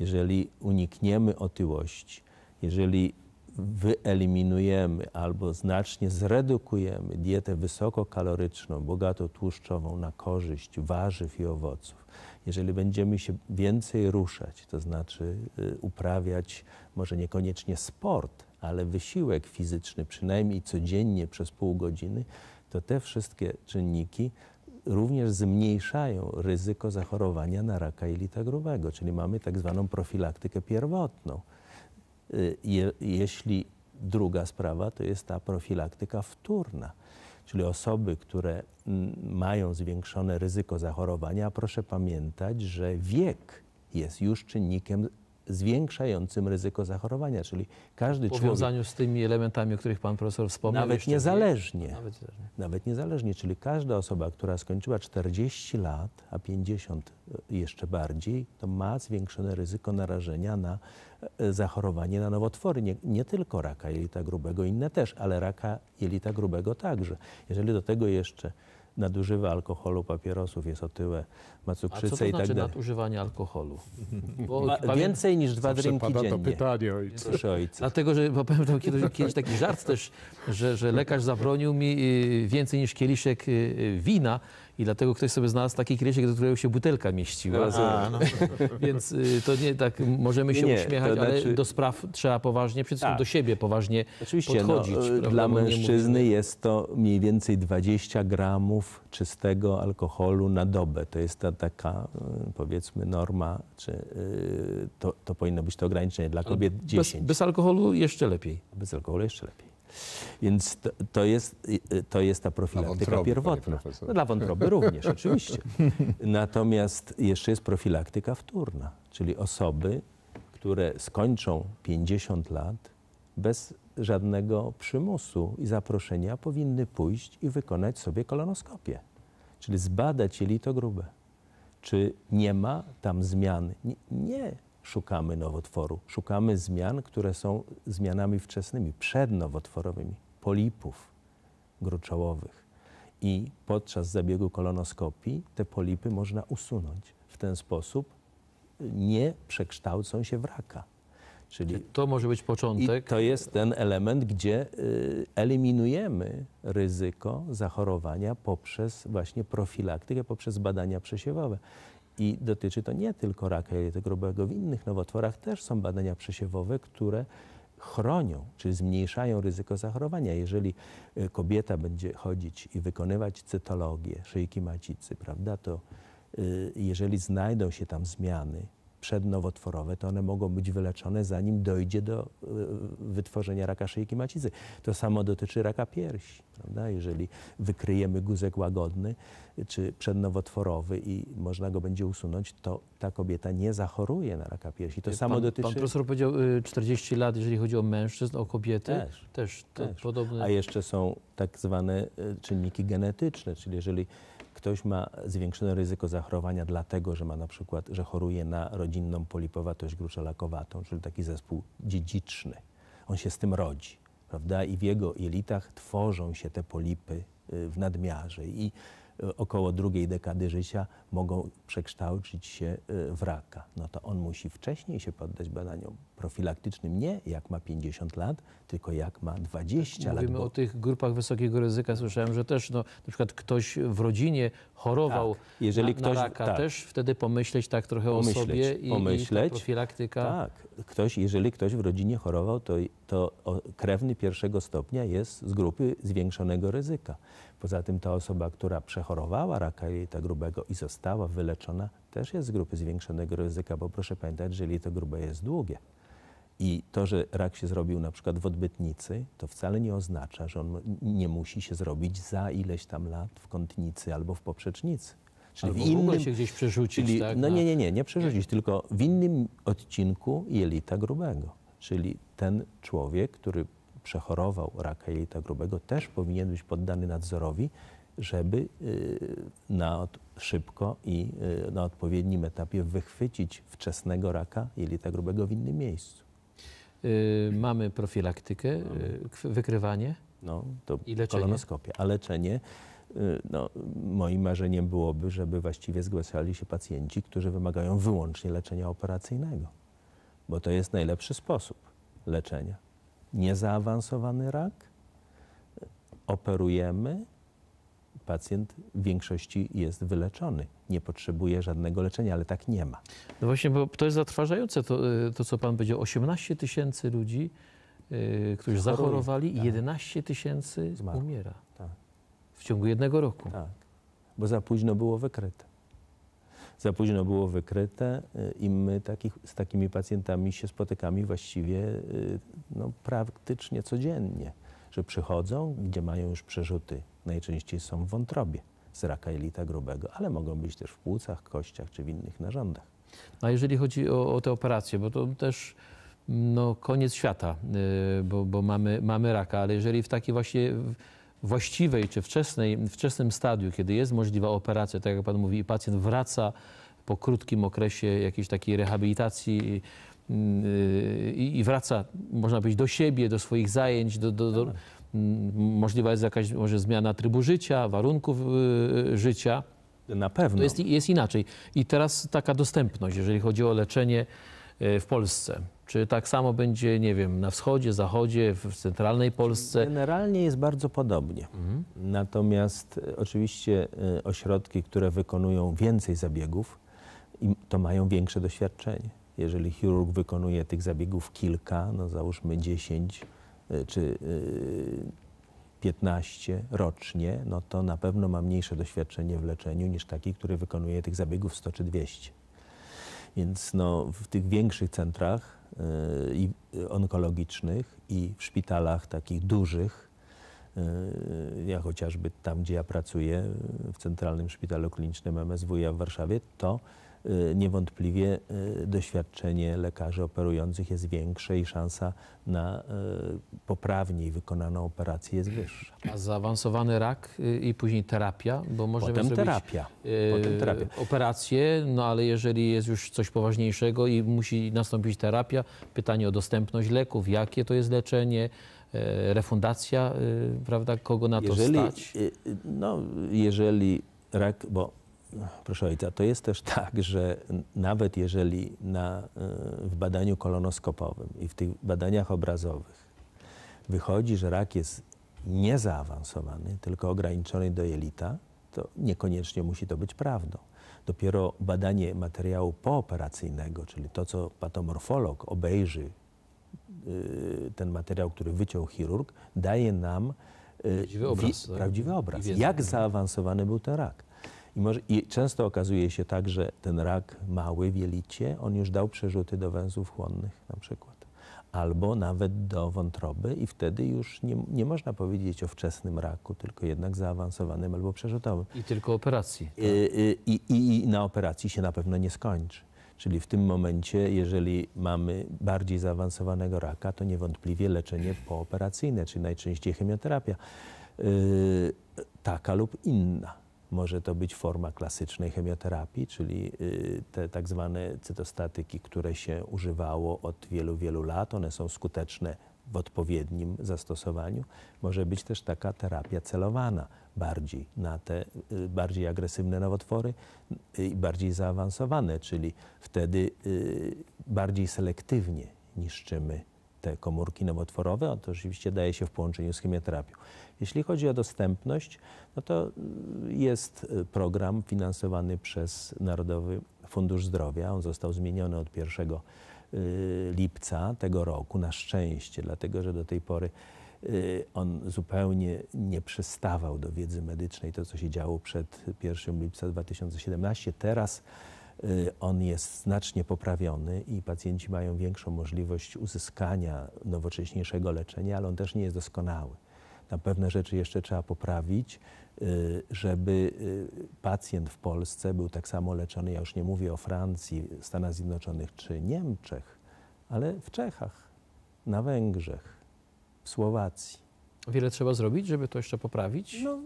jeżeli unikniemy otyłości, jeżeli wyeliminujemy albo znacznie zredukujemy dietę wysokokaloryczną, bogato tłuszczową na korzyść warzyw i owoców, jeżeli będziemy się więcej ruszać, to znaczy y, uprawiać może niekoniecznie sport, ale wysiłek fizyczny przynajmniej codziennie przez pół godziny, to te wszystkie czynniki również zmniejszają ryzyko zachorowania na raka jelita grubego, czyli mamy tak zwaną profilaktykę pierwotną. Y, je, jeśli druga sprawa to jest ta profilaktyka wtórna, czyli osoby, które mm, mają zwiększone ryzyko zachorowania, a proszę pamiętać, że wiek jest już czynnikiem zwiększającym ryzyko zachorowania, czyli każdy człowiek... W powiązaniu z tymi elementami, o których pan profesor wspomniał. Nawet niezależnie. Nie, nawet, nawet niezależnie, czyli każda osoba, która skończyła 40 lat, a 50 e, jeszcze bardziej, to ma zwiększone ryzyko narażenia na e, zachorowanie na nowotwory. Nie, nie tylko raka jelita grubego, inne też, ale raka jelita grubego także. Jeżeli do tego jeszcze nadużywa alkoholu, papierosów, jest otyłe, ma cukrzycę A co to i tak znaczy dalej. nadużywanie alkoholu? Bo Ma, pamię- więcej niż dwa Zawsze drinki pada to pytanie, ojcze. Proszę ojca. Dlatego, że bo pamiętam kiedyś, kiedyś taki żart też, że, że lekarz zabronił mi y, więcej niż kieliszek y, y, wina, i dlatego ktoś sobie znalazł taki krysiek, do którego się butelka mieściła. A, no. Więc y, to nie tak, możemy się nie, uśmiechać, znaczy... ale do spraw trzeba poważnie, przede wszystkim tak. do siebie poważnie Oczywiście, no, podchodzić. No, dla mężczyzny jest to mniej więcej 20 gramów czystego alkoholu na dobę. To jest ta taka, y, powiedzmy, norma, czy to, to powinno być to ograniczenie. Dla kobiet 10. Bez, bez alkoholu jeszcze lepiej. Bez alkoholu jeszcze lepiej. Więc to, to, jest, y, y, to jest ta profilaktyka dla wątroby, pierwotna. No, dla wątroby również, oczywiście. Natomiast jeszcze jest profilaktyka wtórna, czyli osoby, które skończą 50 lat bez żadnego przymusu i zaproszenia powinny pójść i wykonać sobie kolonoskopię, czyli zbadać jelito grube. Czy nie ma tam zmian? Nie, szukamy nowotworu. Szukamy zmian, które są zmianami wczesnymi, przednowotworowymi, polipów gruczołowych. I podczas zabiegu kolonoskopii te polipy można usunąć. W ten sposób nie przekształcą się w raka. Czyli to może być początek. I to jest ten element, gdzie y, eliminujemy ryzyko zachorowania poprzez właśnie profilaktykę, poprzez badania przesiewowe. I dotyczy to nie tylko raka jelita grubego, w innych nowotworach też są badania przesiewowe, które chronią czy zmniejszają ryzyko zachorowania. Jeżeli e, kobieta będzie chodzić i wykonywać cytologię szyjki macicy, prawda, to e, jeżeli znajdą się tam zmiany, przednowotworowe, to one mogą być wyleczone, zanim dojdzie do y, wytworzenia raka szyjki macicy. To samo dotyczy raka piersi. Prawda? Jeżeli wykryjemy guzek łagodny czy przednowotworowy i można go będzie usunąć, to ta kobieta nie zachoruje na raka piersi. To y, pan, samo dotyczy... Pan profesor powiedział 40 y, lat, jeżeli chodzi o mężczyzn, o kobiety. Też. Też, też. podobne. A jeszcze są tak zwane czynniki genetyczne, czyli jeżeli ktoś ma zwiększone ryzyko zachorowania dlatego, że ma na przykład, że choruje na rodzinną polipowatość gruczelakowatą, czyli taki zespół dziedziczny. On się z tym rodzi, prawda? I w jego jelitach tworzą się te polipy y, w nadmiarze. I E, około drugiej dekady życia mogą przekształcić się e, w raka. No to on musi wcześniej się poddać badaniom profilaktycznym, nie jak ma 50 lat, tylko jak ma 20 Mówimy lat. Mówimy bo... o tych grupach wysokiego ryzyka. Słyszałem, że też no, na przykład ktoś w rodzinie chorował tak. Jeżeli na, na ktoś, raka. Tak. Też wtedy pomyśleć tak trochę pomyśleć, o sobie i, pomyśleć. i profilaktyka. Tak. Ktoś, jeżeli ktoś w rodzinie chorował, to, to krewny pierwszego stopnia jest z grupy zwiększonego ryzyka. Poza tym ta osoba, która przechorowała raka jelita grubego i została wyleczona, też jest z grupy zwiększonego ryzyka, bo proszę pamiętać, że jelito grube jest długie. I to, że rak się zrobił na przykład w odbytnicy, to wcale nie oznacza, że on nie musi się zrobić za ileś tam lat w kątnicy albo w poprzecznicy. Czyli albo w innym, się gdzieś przerzucić, czyli, tak, No nie, tak. nie, nie, nie przerzucić, tylko w innym odcinku jelita grubego. Czyli ten człowiek, który przechorował raka jelita grubego, też powinien być poddany nadzorowi, żeby y, na szybko i y, na odpowiednim etapie wychwycić wczesnego raka jelita grubego w innym miejscu. Yy, mamy profilaktykę, yy, wykrywanie no, to i leczenie. kolonoskopia, a leczenie y, no, moim marzeniem byłoby, żeby właściwie zgłaszali się pacjenci, którzy wymagają wyłącznie leczenia operacyjnego, bo to jest najlepszy sposób leczenia niezaawansowany rak, operujemy, pacjent w większości jest wyleczony. Nie potrzebuje żadnego leczenia, ale tak nie ma. No właśnie, bo to jest zatrważające, to, y, to co Pan powiedział, 18 tysięcy ludzi, yy, którzy Choruje, zachorowali i tak. 11 tysięcy umiera. Tak. W ciągu jednego roku. Tak, bo za późno było wykryte za późno było wykryte y, i my takich, z takimi pacjentami się spotykamy właściwie y, no, praktycznie codziennie, że przychodzą, gdzie mają już przerzuty, najczęściej są w wątrobie z raka jelita grubego, ale mogą być też w płucach, kościach czy w innych narządach. No a jeżeli chodzi o, o te operacje, bo to też no, koniec świata, y, bo, bo mamy, mamy raka, ale jeżeli w takiej właśnie właściwej czy wczesnej, wczesnym stadium, kiedy jest możliwa operacja, tak jak Pan mówi, i pacjent wraca po krótkim okresie jakiejś takiej rehabilitacji i, mm, i wraca, można powiedzieć, do siebie, do swoich zajęć, do, do, do mm, możliwa jest jakaś może zmiana trybu życia, warunków y, życia. Na pewno. To jest, jest inaczej. I teraz taka dostępność, jeżeli chodzi o leczenie E, w Polsce? Czy tak samo będzie, nie wiem, na wschodzie, zachodzie, w centralnej Polsce? Generalnie jest bardzo podobnie. Mhm. Natomiast e, oczywiście e, ośrodki, które wykonują więcej zabiegów, to mają większe doświadczenie. Jeżeli chirurg wykonuje tych zabiegów kilka, no załóżmy 10 czy 15 rocznie, no to na pewno ma mniejsze doświadczenie w leczeniu niż taki, który wykonuje tych zabiegów 100 czy 200. Więc no, w tych większych centrach y, i onkologicznych i w szpitalach takich dużych, y, ja chociażby tam, gdzie ja pracuję, w Centralnym Szpitalu Klinicznym MSWiA w Warszawie, to Y, niewątpliwie y, doświadczenie lekarzy operujących jest większe i szansa na y, poprawniej wykonaną operację jest wyższa. A zaawansowany rak i później terapia, bo możemy Potem zrobić terapia. Potem terapia. operację, no ale jeżeli jest już coś poważniejszego i musi nastąpić terapia, pytanie o dostępność leków, jakie to jest leczenie, refundacja, prawda, kogo na to jeżeli, stać? No, jeżeli rak, bo Proszę ojca, to jest też tak, że nawet jeżeli na, e, w badaniu kolonoskopowym i w tych badaniach obrazowych wychodzi, że rak jest niezaawansowany, tylko ograniczony do jelita, to niekoniecznie musi to być prawdą. Dopiero badanie materiału pooperacyjnego, czyli to, co patomorfolog obejrzy, e, ten materiał, który wyciął chirurg, daje nam e, tak? prawdziwy obraz. prawdziwy obraz. Jak zaawansowany był ten rak. I, może, I, często okazuje się tak, że ten rak mały, wielicie, on już dał przerzuty do węzłów chłonnych na przykład. Albo nawet do wątroby, i wtedy już nie, nie można powiedzieć o wczesnym raku, tylko jednak zaawansowanym albo przerzutowym. I tylko operacji. Y, tak? y, I, i, I na operacji się na pewno nie skończy. Czyli w tym momencie, jeżeli mamy bardziej zaawansowanego raka, to niewątpliwie leczenie pooperacyjne, czyli najczęściej chemioterapia, yy, taka lub inna. Może to być forma klasycznej chemioterapii, czyli y, te tak zwane cytostatyki, które się używało od wielu, wielu lat. One są skuteczne w odpowiednim zastosowaniu. Może być też taka terapia celowana bardziej na te y, bardziej agresywne nowotwory y, i bardziej zaawansowane, czyli wtedy bardziej selektywnie niszczymy te komórki nowotworowe. A to oczywiście daje się w połączeniu z chemioterapią. Jeśli chodzi o dostępność, no to y, jest y, program finansowany przez Narodowy Fundusz Zdrowia. On został zmieniony od 1 y, lipca tego roku, na szczęście, dlatego że do tej pory on zupełnie nie przystawał do wiedzy medycznej, to co się działo przed 1 lipca 2017. Teraz on jest znacznie poprawiony i pacjenci mają większą możliwość uzyskania nowocześniejszego leczenia, ale on też nie jest doskonały. Tam pewne rzeczy jeszcze trzeba poprawić, y, żeby y, pacjent w Polsce był tak samo leczony, ja już nie mówię o Francji, Stanach Zjednoczonych czy Niemczech, ale w Czechach, na Węgrzech, w Słowacji. Wiele trzeba zrobić, żeby to jeszcze poprawić? No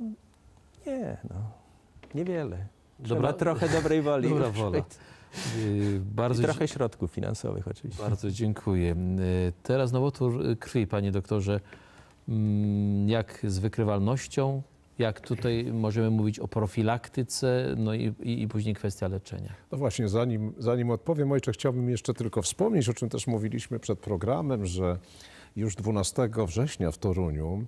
nie, no. Niewiele. Trzeba trochę dobrej woli. Dobra wola. Y, bardzo I trochę środków finansowych oczywiście. Bardzo dziękuję. Teraz nowotwór krwi, panie doktorze. Mm, jak z wykrywalnością, jak tutaj możemy mówić o profilaktyce, no i, i, i, później kwestia leczenia. No właśnie, zanim, zanim odpowiem, ojcze, chciałbym jeszcze tylko wspomnieć, o czym też mówiliśmy przed programem, że już 12 września w Toruniu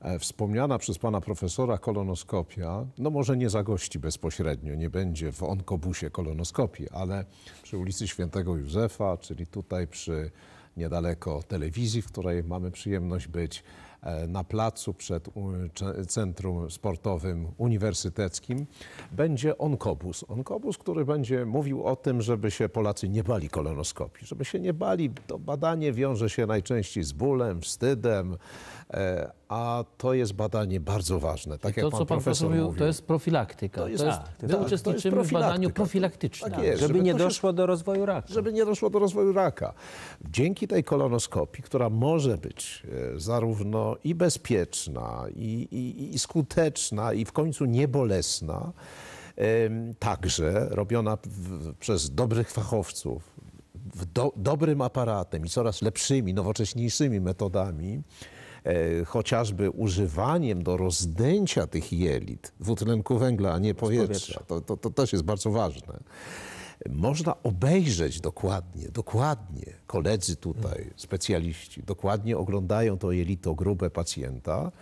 e, wspomniana przez pana profesora kolonoskopia, no może nie zagości bezpośrednio, nie będzie w onkobusie kolonoskopii, ale przy ulicy Świętego Józefa, czyli tutaj przy niedaleko telewizji, w której mamy przyjemność być, E, na placu przed Centrum Sportowym Uniwersyteckim będzie onkobus. Onkobus, który będzie mówił o tym, żeby się Polacy nie bali kolonoskopii, żeby się nie bali. To badanie wiąże się najczęściej z bólem, wstydem, E, a to jest badanie bardzo ważne. Tak to, pan co pan profesor mówił, to jest profilaktyka. To jest, tak, my tak, uczestniczymy jest w badaniu profilaktycznym. Tak jest, żeby, żeby nie doszło do rozwoju raka. Żeby nie doszło do rozwoju raka. Dzięki tej kolonoskopii, która może być e, zarówno i bezpieczna, i, i, i skuteczna, i w końcu niebolesna, także robiona w, przez dobrych fachowców, do, dobrym aparatem i coraz lepszymi, nowocześniejszymi metodami, E, chociażby używaniem do rozdęcia tych jelit dwutlenku węgla, a nie powietrza. To, to, to też jest bardzo ważne można obejrzeć dokładnie, dokładnie. Koledzy tutaj, specjaliści dokładnie oglądają to jelito grube pacjenta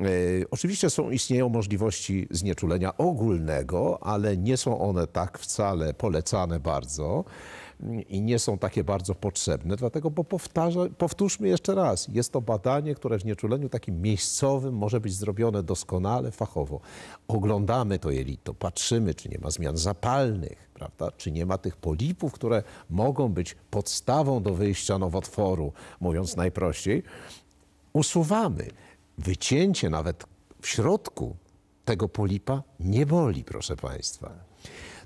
E, oczywiście są, istnieją możliwości znieczulenia ogólnego, ale nie są one tak wcale polecane bardzo mm, i nie są takie bardzo potrzebne, dlatego, bo powtarza, powtórzmy jeszcze raz, jest to badanie, które w znieczuleniu takim miejscowym może być zrobione doskonale, fachowo. Oglądamy to jelito, patrzymy, czy nie ma zmian zapalnych, prawda? czy nie ma tych polipów, które mogą być podstawą do wyjścia nowotworu, mówiąc najprościej. Usuwamy wycięcie nawet w środku tego polipa nie boli, proszę Państwa.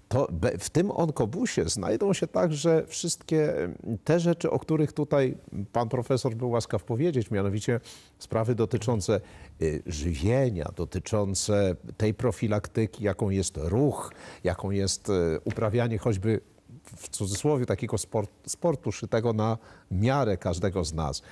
To w tym onkobusie znajdą się także wszystkie mm, te rzeczy, o których tutaj pan profesor był łaskaw powiedzieć, mianowicie sprawy dotyczące y, żywienia, dotyczące tej profilaktyki, jaką jest ruch, jaką jest y, uprawianie choćby w cudzysłowie takiego sport, sportu szytego na miarę każdego z nas.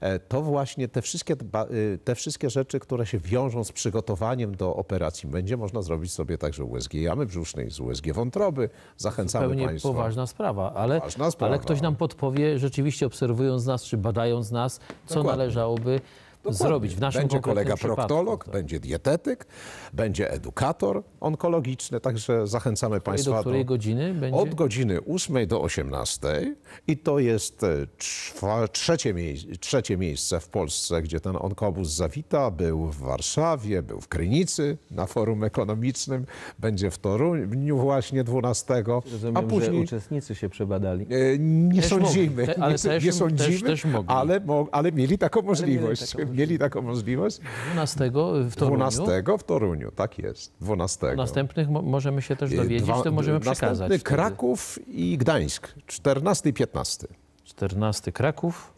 E, to właśnie te wszystkie, y, te wszystkie rzeczy, które się wiążą z przygotowaniem do operacji, będzie można zrobić sobie także USG jamy brzusznej, z USG wątroby. Zachęcamy Zupełnie Państwa. poważna sprawa, ale, poważna sprawa. ale ktoś nam podpowie, rzeczywiście obserwując nas czy badając nas, co Dokładnie. należałoby Dokładnie. zrobić. W naszym będzie kolega proktolog, tak. będzie dietetyk, będzie edukator onkologiczny, także zachęcamy której, Państwa. Do której do, godziny będzie? Od godziny 8 do 18 i to jest e, czwa, trzecie, mie trzecie miejsce w Polsce, gdzie ten onkobus zawita. Był w Warszawie, był w Krynicy na forum ekonomicznym, będzie w Toruniu właśnie 12, Rozumiem, a później... uczestnicy się przebadali. E, nie, nie sądzimy, mogli. Te, ale nie, też, nie sądzimy, też, też ale, ale mieli taką możliwość. Ale mieli taką mieli taką możliwość. 12 w Toruniu. 12 w Toruniu, tak jest. 12. O następnych możemy się też y, dowiedzieć, Dwa, to możemy przekazać. Następny Kraków i Gdańsk, 14 i 15. 14 Kraków.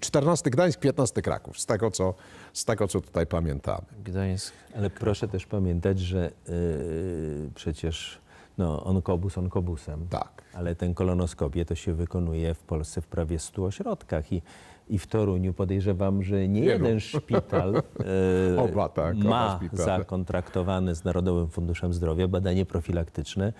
14 y, y, Gdańsk, 15 Kraków, z tego, co, z tego co tutaj pamiętamy. Gdańsk. Ale proszę też pamiętać, że yy, przecież no, onkobus onkobusem. Tak. Ale ten kolonoskopię to się wykonuje w Polsce w prawie 100 ośrodkach i i w Toruniu podejrzewam, że nie Wielu. jeden szpital e, oba, tak, ma oba zakontraktowane z Narodowym Funduszem Zdrowia badanie profilaktyczne.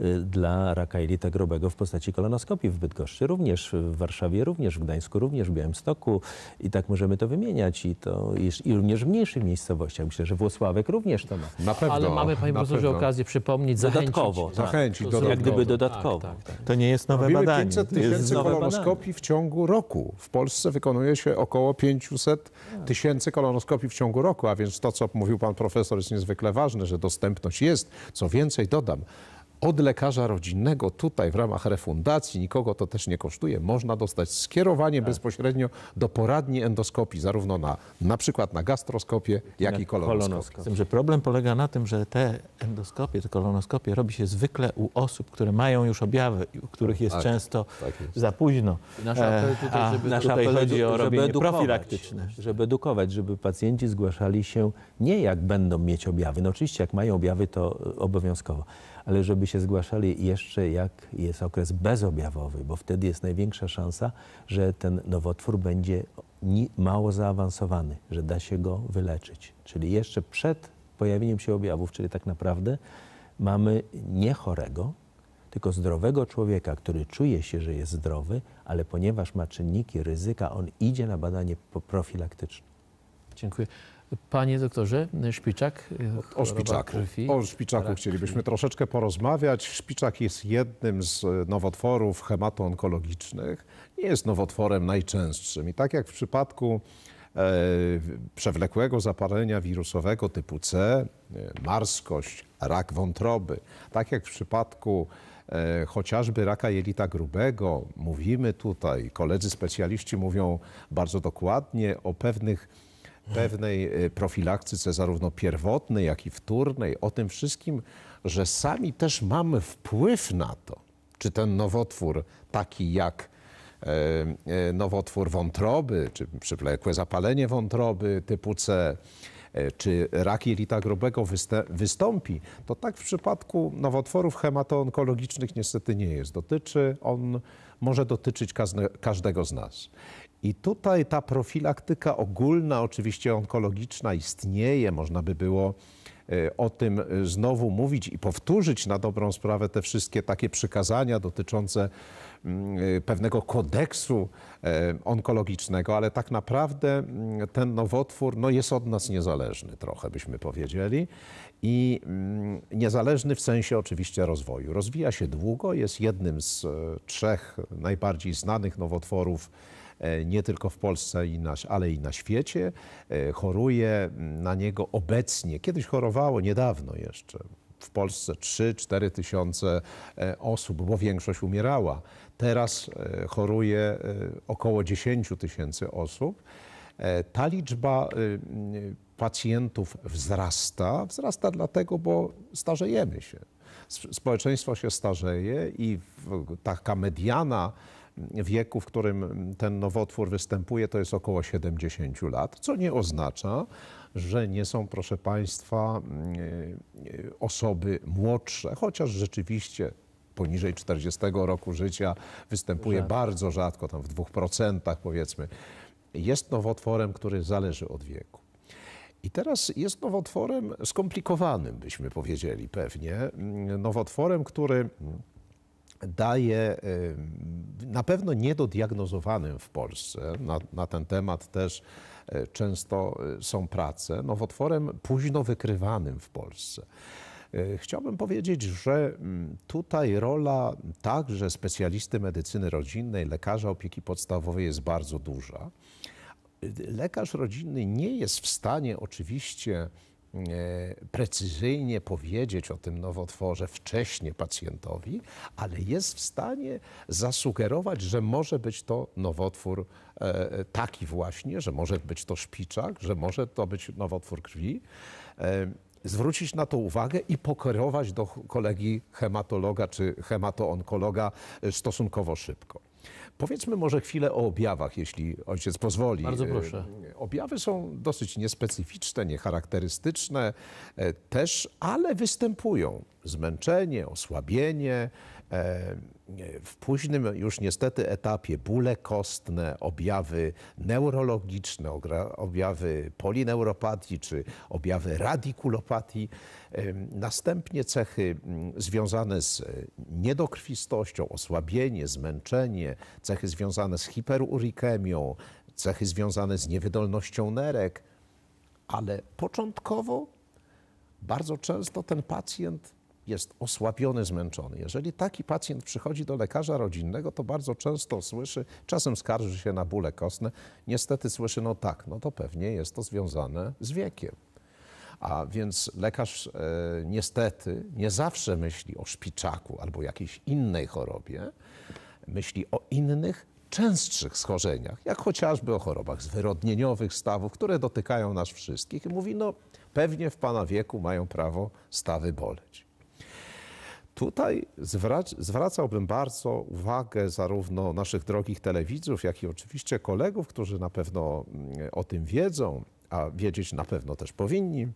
Y, dla raka jelita grubego w postaci kolonoskopii w Bydgoszczy, również w Warszawie, również w Gdańsku, również w Białymstoku i tak możemy to wymieniać i to i również w mniejszych miejscowościach. Myślę, że Włosławek również to ma. Na pewno. Ale mamy, panie profesorze, okazję przypomnieć, dodatkowo. Zachęcić, tak, tak. zachęcić dodatkowo. Jak gdyby dodatkowo. Tak, tak, tak, to nie jest nowe Robimy badanie. 500 tysięcy kolonoskopii w ciągu roku. W Polsce wykonuje się około 500 tysięcy kolonoskopii w ciągu roku, a więc to, co mówił pan profesor, jest niezwykle ważne, że dostępność jest. Co więcej, dodam, od lekarza rodzinnego tutaj w ramach refundacji, nikogo to też nie kosztuje, można dostać skierowanie tak. bezpośrednio do poradni endoskopii, zarówno na na przykład na gastroskopię, jak i kolonoskopię. Z tym, że problem polega na tym, że te endoskopie, te kolonoskopie robi się zwykle u osób, które mają już objawy, u których jest tak, często tak jest. za późno. Nasza apel tutaj, e, żeby, tutaj chodzi o robienie profilaktyczne. Żeby edukować, żeby pacjenci zgłaszali się nie jak będą mieć objawy. No oczywiście jak mają objawy to e, obowiązkowo ale żeby się zgłaszali jeszcze jak jest okres bezobjawowy, bo wtedy jest największa szansa, że ten nowotwór będzie mało zaawansowany, że da się go wyleczyć. Czyli jeszcze przed pojawieniem się objawów, czyli tak naprawdę mamy nie chorego, tylko zdrowego człowieka, który czuje się, że jest zdrowy, ale ponieważ ma czynniki ryzyka, on idzie na badanie profilaktyczne. Dziękuję. Panie doktorze, szpiczak. E, o, szpiczaku, krwi, o szpiczaku tak. chcielibyśmy krwi. troszeczkę porozmawiać. Szpiczak jest jednym z e, nowotworów hematoonkologicznych. Nie jest nowotworem najczęstszym. I tak jak w przypadku e, przewlekłego zapalenia wirusowego typu C, e, marskość, rak wątroby, tak jak w przypadku chociażby raka jelita grubego, mówimy tutaj, koledzy specjaliści mówią bardzo dokładnie o pewnych pewnej y, profilaktyce zarówno pierwotnej, jak i wtórnej, o tym wszystkim, że sami też mamy wpływ na to, czy ten nowotwór taki jak e, e, nowotwór wątroby, czy przywlekłe zapalenie wątroby typu C, e, czy rak jelita grubego wystąpi, to tak w przypadku nowotworów hematoonkologicznych niestety nie jest. Dotyczy on, może dotyczyć każdego z nas. I tutaj ta profilaktyka ogólna, oczywiście onkologiczna, istnieje. Można by było e, o tym e, znowu mówić i powtórzyć na dobrą sprawę te wszystkie takie przykazania dotyczące mm, e, pewnego kodeksu onkologicznego, ale tak naprawdę mm, ten nowotwór no, jest od nas niezależny, trochę byśmy powiedzieli. I mm, niezależny w sensie oczywiście rozwoju. Rozwija się długo, jest jednym z trzech najbardziej znanych nowotworów E, nie tylko w Polsce, ale i na świecie. E, choruje na niego obecnie, kiedyś chorowało, niedawno jeszcze, w Polsce 3-4 tysiące e, osób, bo większość umierała. Teraz choruje około 10 tysięcy osób. Ta liczba pacjentów wzrasta. Wzrasta dlatego, bo starzejemy się. Społeczeństwo się starzeje i taka mediana wieku, w którym ten nowotwór występuje, to jest około 70 lat, co nie oznacza, że nie są, proszę Państwa, mm, osoby młodsze, chociaż rzeczywiście poniżej 40 roku życia występuje rzadko. bardzo rzadko, tam w 2% powiedzmy. Jest nowotworem, który zależy od wieku. I teraz jest nowotworem skomplikowanym, byśmy powiedzieli pewnie. Mm, nowotworem, który mm, daje na pewno niedodiagnozowanym w Polsce, na, na, ten temat też e, często e, są prace, nowotworem późno wykrywanym w Polsce. E, chciałbym powiedzieć, że tutaj rola także specjalisty medycyny rodzinnej, lekarza opieki podstawowej jest bardzo duża. Lekarz rodzinny nie jest w stanie oczywiście E, precyzyjnie powiedzieć o tym nowotworze wcześniej pacjentowi, ale jest w stanie zasugerować, że może być to nowotwór e, e, taki właśnie, że może być to szpiczak, że może to być nowotwór krwi zwrócić na to uwagę i pokierować do kolegi hematologa czy hematoonkologa stosunkowo szybko. Powiedzmy może chwilę o objawach, jeśli ojciec pozwoli. Bardzo e, proszę. Objawy są dosyć niespecyficzne, niecharakterystyczne e, też, ale występują. Zmęczenie, osłabienie, e, w późnym już niestety etapie bóle kostne, objawy neurologiczne, objawy polineuropatii czy objawy radikulopatii, następnie cechy mm, związane z e, niedokrwistością, osłabienie, zmęczenie, cechy związane z hiperurikemią, cechy związane z niewydolnością nerek, ale początkowo bardzo często ten pacjent jest osłabiony, zmęczony. Jeżeli taki pacjent przychodzi do lekarza rodzinnego, to bardzo często słyszy, czasem skarży się na bóle kostne, niestety słyszy, no tak, no to pewnie jest to związane z wiekiem. A więc lekarz e, niestety nie zawsze myśli o szpiczaku albo jakiejś innej chorobie, myśli o innych, częstszych schorzeniach, jak chociażby o chorobach zwyrodnieniowych stawów, które dotykają nas wszystkich i mówi, no pewnie w pana wieku mają prawo stawy boleć. Tutaj zwracałbym bardzo uwagę zarówno naszych drogich telewidzów, jak i oczywiście kolegów, którzy na pewno mm, o tym wiedzą, a wiedzieć na pewno też powinni,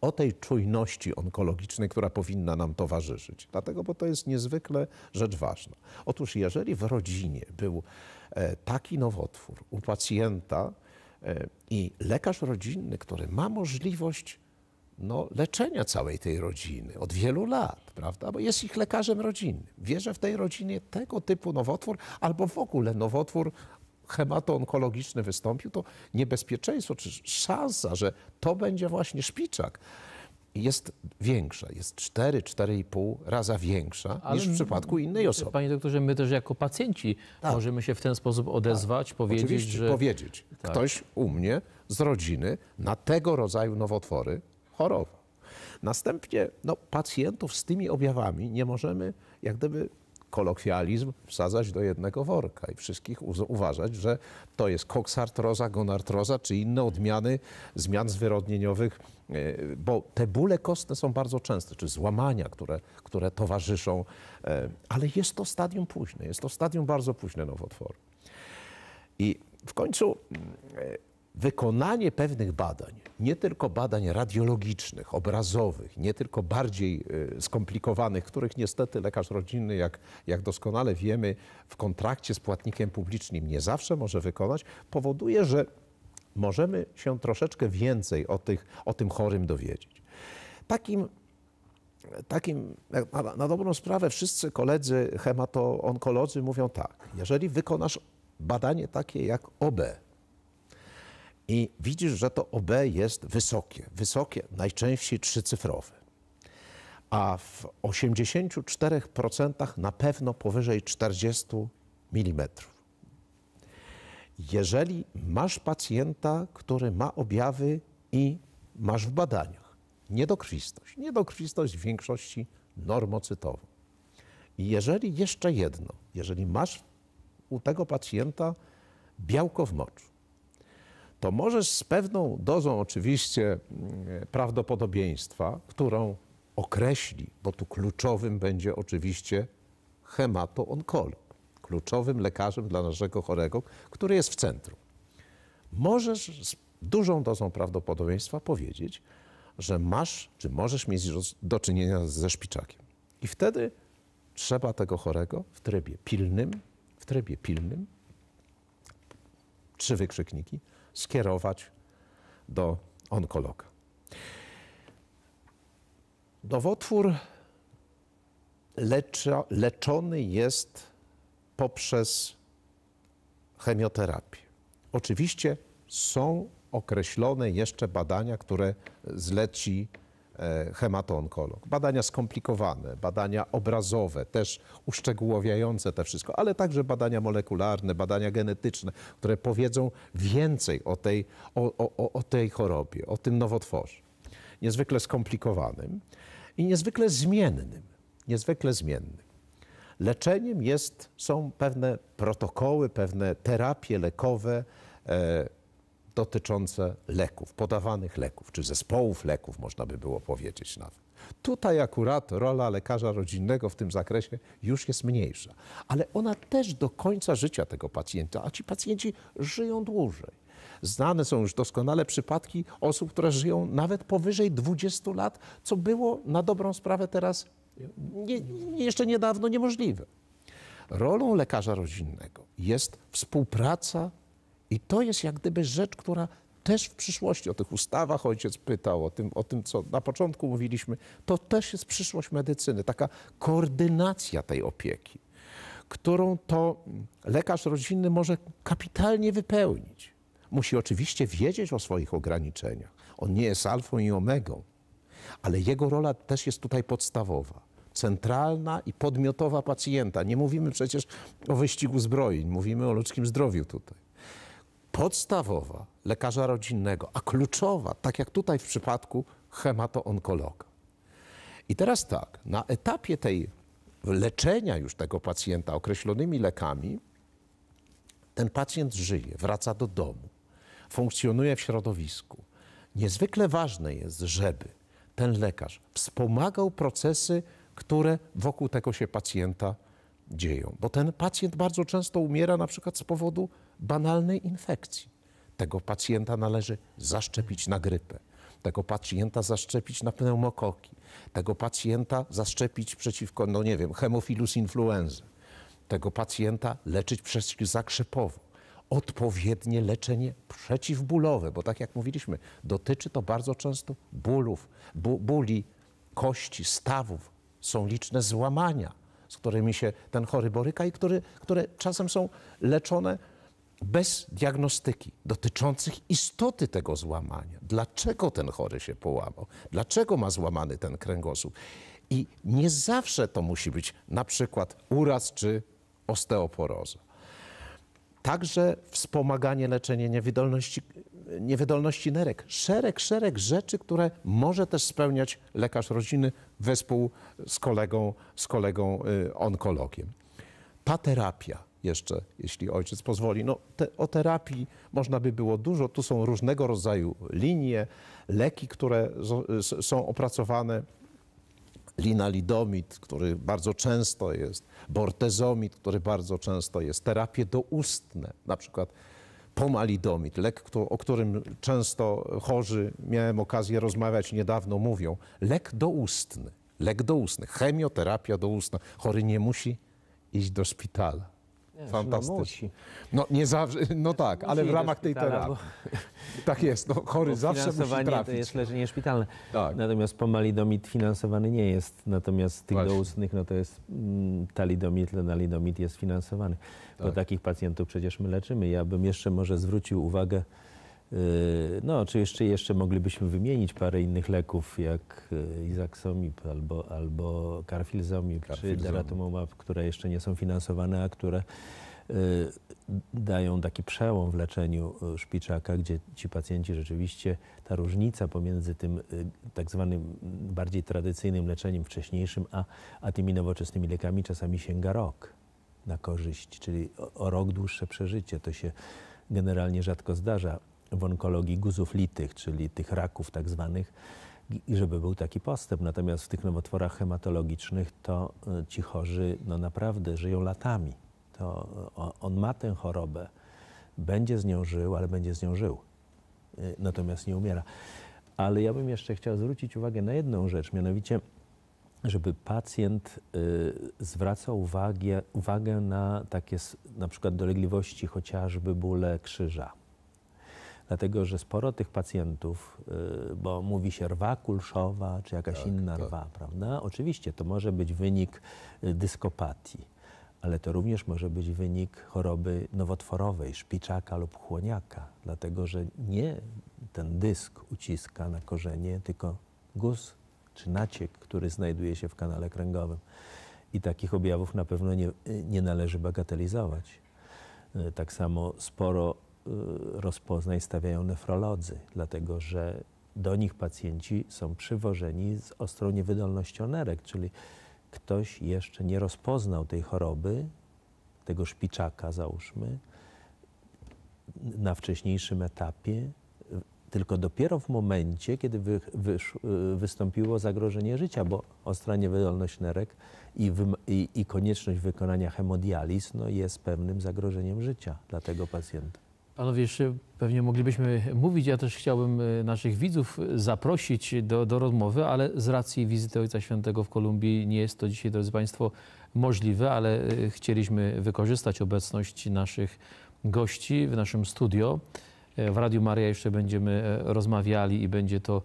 o tej czujności onkologicznej, która powinna nam towarzyszyć. Dlatego, bo to jest niezwykle rzecz ważna. Otóż, jeżeli w rodzinie był e, taki nowotwór u pacjenta e, i lekarz rodzinny, który ma możliwość no, leczenia całej tej rodziny od wielu lat, prawda? Bo jest ich lekarzem rodzinnym. Wie, że w tej rodzinie tego typu nowotwór albo w ogóle nowotwór hemato-onkologiczny wystąpił, to niebezpieczeństwo czy szansa, że to będzie właśnie szpiczak jest większa, jest 4, 4,5 raza większa Ale niż w przypadku innej osoby. Panie doktorze, my też jako pacjenci tak. możemy się w ten sposób tak. odezwać, tak. powiedzieć, Oczywiście, że... powiedzieć. Tak. Ktoś u mnie z rodziny na tego rodzaju nowotwory chorował. Następnie no, pacjentów z tymi objawami nie możemy, jak gdyby kolokwializm, wsadzać do jednego worka i wszystkich uważać, że to jest koksartroza, gonartroza czy inne odmiany zmian zwyrodnieniowych, e, bo te bóle kostne są bardzo częste, czy złamania, które, które towarzyszą, e, ale jest to stadium późne, jest to stadium bardzo późne nowotworu. I w końcu mm, e, wykonanie pewnych badań, nie tylko badań radiologicznych, obrazowych, nie tylko bardziej y, skomplikowanych, których niestety lekarz rodzinny, jak, jak doskonale wiemy, w kontrakcie z płatnikiem publicznym nie zawsze może wykonać, powoduje, że możemy się troszeczkę więcej o, tych, o tym chorym dowiedzieć. Takim takim, na, na, dobrą sprawę, wszyscy koledzy hemato-onkolodzy mówią tak, jeżeli wykonasz badanie takie jak OB, i widzisz, że to OB jest wysokie, wysokie, najczęściej trzycyfrowe. A w 84% na pewno powyżej 40 mm. Jeżeli masz pacjenta, który ma objawy i masz w badaniach niedokrwistość, niedokrwistość w większości normocytową. I jeżeli jeszcze jedno, jeżeli masz u tego pacjenta białko w moczu, to możesz z pewną dozą oczywiście mm, prawdopodobieństwa, którą określi, bo tu kluczowym będzie oczywiście hematoonkolog, kluczowym lekarzem dla naszego chorego, który jest w centrum. Możesz z dużą dozą prawdopodobieństwa powiedzieć, że masz, czy możesz mieć do czynienia ze szpiczakiem. I wtedy trzeba tego chorego w trybie pilnym, w trybie pilnym, trzy wykrzykniki, skierować do onkologa. Nowotwór leczony jest poprzez chemioterapię. Oczywiście są określone jeszcze badania, które zleci E, hematoonkolog. Badania skomplikowane, badania obrazowe, też uszczegółowiające to wszystko, ale także badania molekularne, badania genetyczne, które powiedzą więcej o tej, o, o, o tej chorobie, o tym nowotworze. Niezwykle skomplikowanym i niezwykle zmiennym. Niezwykle zmiennym. Leczeniem jest, są pewne protokoły, pewne terapie lekowe, e, dotyczące leków, podawanych leków, czy zespołów leków, można by było powiedzieć nawet. Tutaj akurat rola lekarza rodzinnego w tym zakresie już jest mniejsza, ale ona też do końca życia tego pacjenta, a ci pacjenci żyją dłużej. Znane są już doskonale przypadki osób, które żyją nawet powyżej 20 lat, co było na dobrą sprawę teraz nie, jeszcze niedawno niemożliwe. Rolą lekarza rodzinnego jest współpraca i to jest jak gdyby rzecz, która też w przyszłości, o tych ustawach ojciec pytał, o tym, o tym, co na początku mówiliśmy, to też jest przyszłość medycyny, taka koordynacja tej opieki, którą to lekarz rodzinny może kapitalnie wypełnić. Musi oczywiście wiedzieć o swoich ograniczeniach. On nie jest alfą i omegą, ale jego rola też jest tutaj podstawowa centralna i podmiotowa pacjenta. Nie mówimy przecież o wyścigu zbrojeń, mówimy o ludzkim zdrowiu tutaj podstawowa lekarza rodzinnego, a kluczowa, tak jak tutaj w przypadku hematoonkologa. I teraz tak, na etapie tej leczenia już tego pacjenta określonymi lekami, ten pacjent żyje, wraca do domu, funkcjonuje w środowisku. Niezwykle ważne jest, żeby ten lekarz wspomagał procesy, które wokół tego się pacjenta dzieją, bo ten pacjent bardzo często umiera na przykład z powodu banalnej infekcji. Tego pacjenta należy zaszczepić na grypę, tego pacjenta zaszczepić na pneumokoki, tego pacjenta zaszczepić przeciwko, no nie wiem, hemofilus influenzy, tego pacjenta leczyć przez zakrzepową odpowiednie leczenie przeciwbólowe, bo tak jak mówiliśmy, dotyczy to bardzo często bólów, bóli kości, stawów. Są liczne złamania, z którymi się ten chory boryka i który, które czasem są leczone bez diagnostyki dotyczących istoty tego złamania. Dlaczego ten chory się połamał? Dlaczego ma złamany ten kręgosłup? I nie zawsze to musi być na przykład uraz czy osteoporoza. Także wspomaganie leczenia niewydolności, niewydolności nerek. Szereg, szereg rzeczy, które może też spełniać lekarz rodziny wespół z kolegą, z kolegą y, onkologiem. Ta terapia jeszcze, jeśli ojciec pozwoli. No, te, o terapii można by było dużo. Tu są różnego rodzaju linie, leki, które z, są opracowane. Linalidomid, który bardzo często jest, bortezomid, który bardzo często jest, terapie doustne, na przykład pomalidomid, lek, o którym często chorzy, miałem okazję rozmawiać niedawno, mówią, lek doustny, lek doustny, chemioterapia doustna. Chory nie musi iść do szpitala. No Fantastycznie. No, nie zawsze, no tak, ale w ramach tej terapii. Tak jest, no, chory zawsze musi trafić. to jest leczenie szpitalne. Tak. Natomiast pomalidomid finansowany nie jest, natomiast tych Właśnie. doustnych, no to jest mm, talidomid, lenalidomid jest finansowany. Tak. Bo takich pacjentów przecież my leczymy. Ja bym jeszcze może zwrócił uwagę Y, no, czy jeszcze, jeszcze moglibyśmy wymienić parę innych leków, jak y, Izaksomib albo, albo Carfilzomib, czy Daratumumab, które jeszcze nie są finansowane, a które y, dają taki przełom w leczeniu szpiczaka, gdzie ci pacjenci rzeczywiście, ta różnica pomiędzy tym tak zwanym bardziej tradycyjnym leczeniem wcześniejszym, a, a tymi nowoczesnymi lekami czasami sięga rok na korzyść, czyli o, o rok dłuższe przeżycie. To się generalnie rzadko zdarza w onkologii guzów litych, czyli tych raków tak zwanych, i żeby był taki postęp. Natomiast w tych nowotworach hematologicznych to e, ci chorzy no naprawdę żyją latami. To e, on ma tę chorobę, będzie z nią żył, ale będzie z nią żył. E, natomiast nie umiera. Ale ja bym jeszcze chciał zwrócić uwagę na jedną rzecz, mianowicie, żeby pacjent zwracał uwagę, uwagę na takie na przykład dolegliwości, chociażby bóle krzyża dlatego że sporo tych pacjentów, y, bo mówi się rwa kulszowa czy jakaś tak, inna tak. rwa, prawda? Oczywiście to może być wynik y, dyskopatii, ale to również może być wynik choroby nowotworowej, szpiczaka lub chłoniaka, dlatego że nie ten dysk uciska na korzenie, tylko guz czy naciek, który znajduje się w kanale kręgowym. I takich objawów na pewno nie, y, nie należy bagatelizować. Tak samo sporo Y, rozpoznań stawiają nefrolodzy, dlatego że do nich pacjenci są przywożeni z ostrą niewydolnością nerek, czyli ktoś jeszcze nie rozpoznał tej choroby, tego szpiczaka załóżmy, na wcześniejszym etapie, tylko dopiero w momencie, kiedy wy, wysz, y, wystąpiło zagrożenie życia, bo ostra niewydolność nerek i, wy, i, i konieczność wykonania hemodializ no, jest pewnym zagrożeniem życia dla tego pacjenta. Panowie, jeszcze pewnie moglibyśmy mówić. Ja też chciałbym e, naszych widzów zaprosić do, do rozmowy, ale z racji wizyty Ojca Świętego w Kolumbii nie jest to dzisiaj, drodzy Państwo, możliwe, ale e, chcieliśmy wykorzystać obecność naszych gości w naszym studio. E, w Radiu Maria jeszcze będziemy rozmawiali i będzie to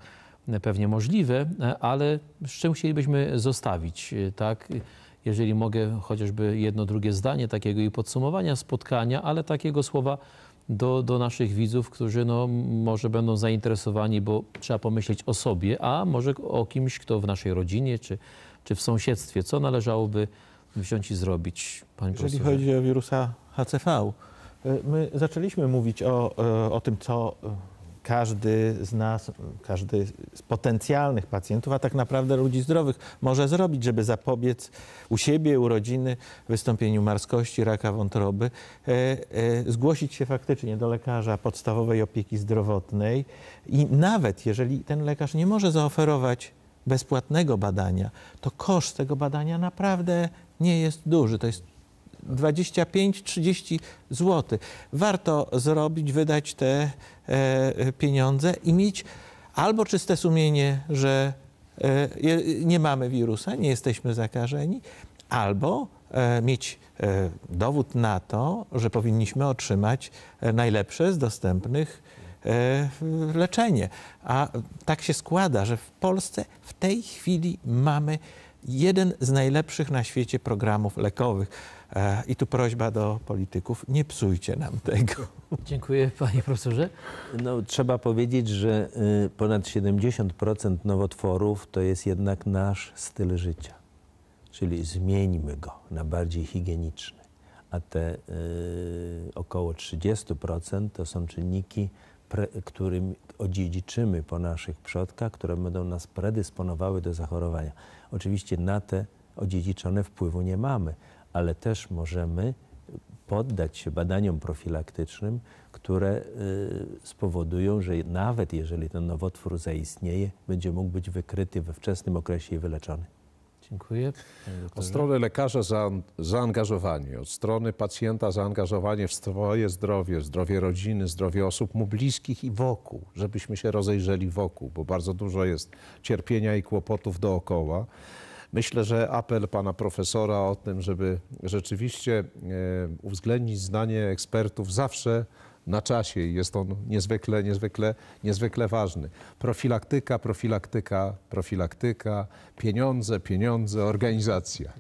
pewnie możliwe, ale z czym chcielibyśmy zostawić, tak? Jeżeli mogę chociażby jedno, drugie zdanie takiego i podsumowania spotkania, ale takiego słowa do, do naszych widzów, którzy no, może będą zainteresowani, bo trzeba pomyśleć o sobie, a może o kimś, kto w naszej rodzinie czy, czy w sąsiedztwie. Co należałoby wziąć i zrobić, panie Jeżeli profesorze? chodzi o wirusa HCV, y, my zaczęliśmy mówić o, y, o tym, co każdy z nas, każdy z potencjalnych pacjentów, a tak naprawdę ludzi zdrowych, może zrobić, żeby zapobiec u siebie, u rodziny wystąpieniu marskości, raka wątroby, e, e, zgłosić się faktycznie do lekarza podstawowej opieki zdrowotnej i nawet jeżeli ten lekarz nie może zaoferować bezpłatnego badania, to koszt tego badania naprawdę nie jest duży. To jest 25-30 zł. Warto zrobić, wydać te e, pieniądze i mieć albo czyste sumienie, że e, nie mamy wirusa, nie jesteśmy zakażeni, albo e, mieć dowód na to, że powinniśmy otrzymać najlepsze z dostępnych leczenie. A tak się składa, że w Polsce w tej chwili mamy jeden z najlepszych na świecie programów lekowych. E, I tu prośba do polityków, nie psujcie nam tego. Dziękuję panie profesorze. No, trzeba powiedzieć, że y, ponad 70% nowotworów to jest jednak nasz styl życia. Czyli zmieńmy go na bardziej higieniczny. A te y, około 30% to są czynniki pre, którym odziedziczymy po naszych przodkach, które będą nas predysponowały do zachorowania. Oczywiście na te odziedziczone wpływu nie mamy, ale też możemy poddać się badaniom profilaktycznym, które y, spowodują, że nawet jeżeli ten nowotwór zaistnieje, będzie mógł być wykryty we wczesnym okresie i wyleczony. Dziękuję. Od strony lekarza za, zaangażowanie, od strony pacjenta zaangażowanie w swoje zdrowie, zdrowie rodziny, zdrowie osób mu bliskich i wokół, żebyśmy się rozejrzeli wokół, bo bardzo dużo jest cierpienia i kłopotów dookoła. Myślę, że apel pana profesora o tym, żeby rzeczywiście e, uwzględnić zdanie ekspertów zawsze na czasie i jest on niezwykle, niezwykle, niezwykle ważny. Profilaktyka, profilaktyka, profilaktyka, pieniądze, pieniądze, organizacja.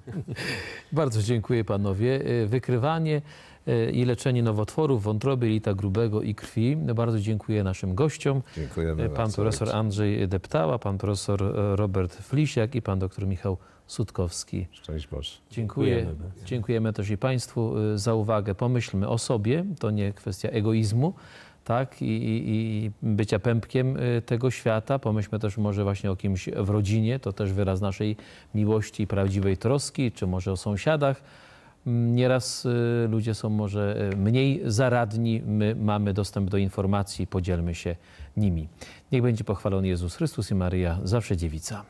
Bardzo dziękuję panowie. E, wykrywanie E, i leczenie nowotworów, wątroby, lita grubego i krwi. No, bardzo dziękuję naszym gościom. Dziękujemy e, pan profesor Andrzej Deptała, pan profesor e, Robert Flisiak i pan doktor Michał Sutkowski. Szczęść Boże. Dziękuję. Dziękujemy. też i Państwu za uwagę. Pomyślmy o sobie, to nie kwestia egoizmu tak, I, i, bycia pępkiem tego świata. Pomyślmy też może właśnie o kimś w rodzinie, to też wyraz naszej miłości i prawdziwej troski, czy może o sąsiadach. Nieraz y, ludzie są może y, mniej zaradni, my mamy dostęp do informacji, podzielmy się nimi. Niech będzie pochwalony Jezus Chrystus i Maria, zawsze dziewica.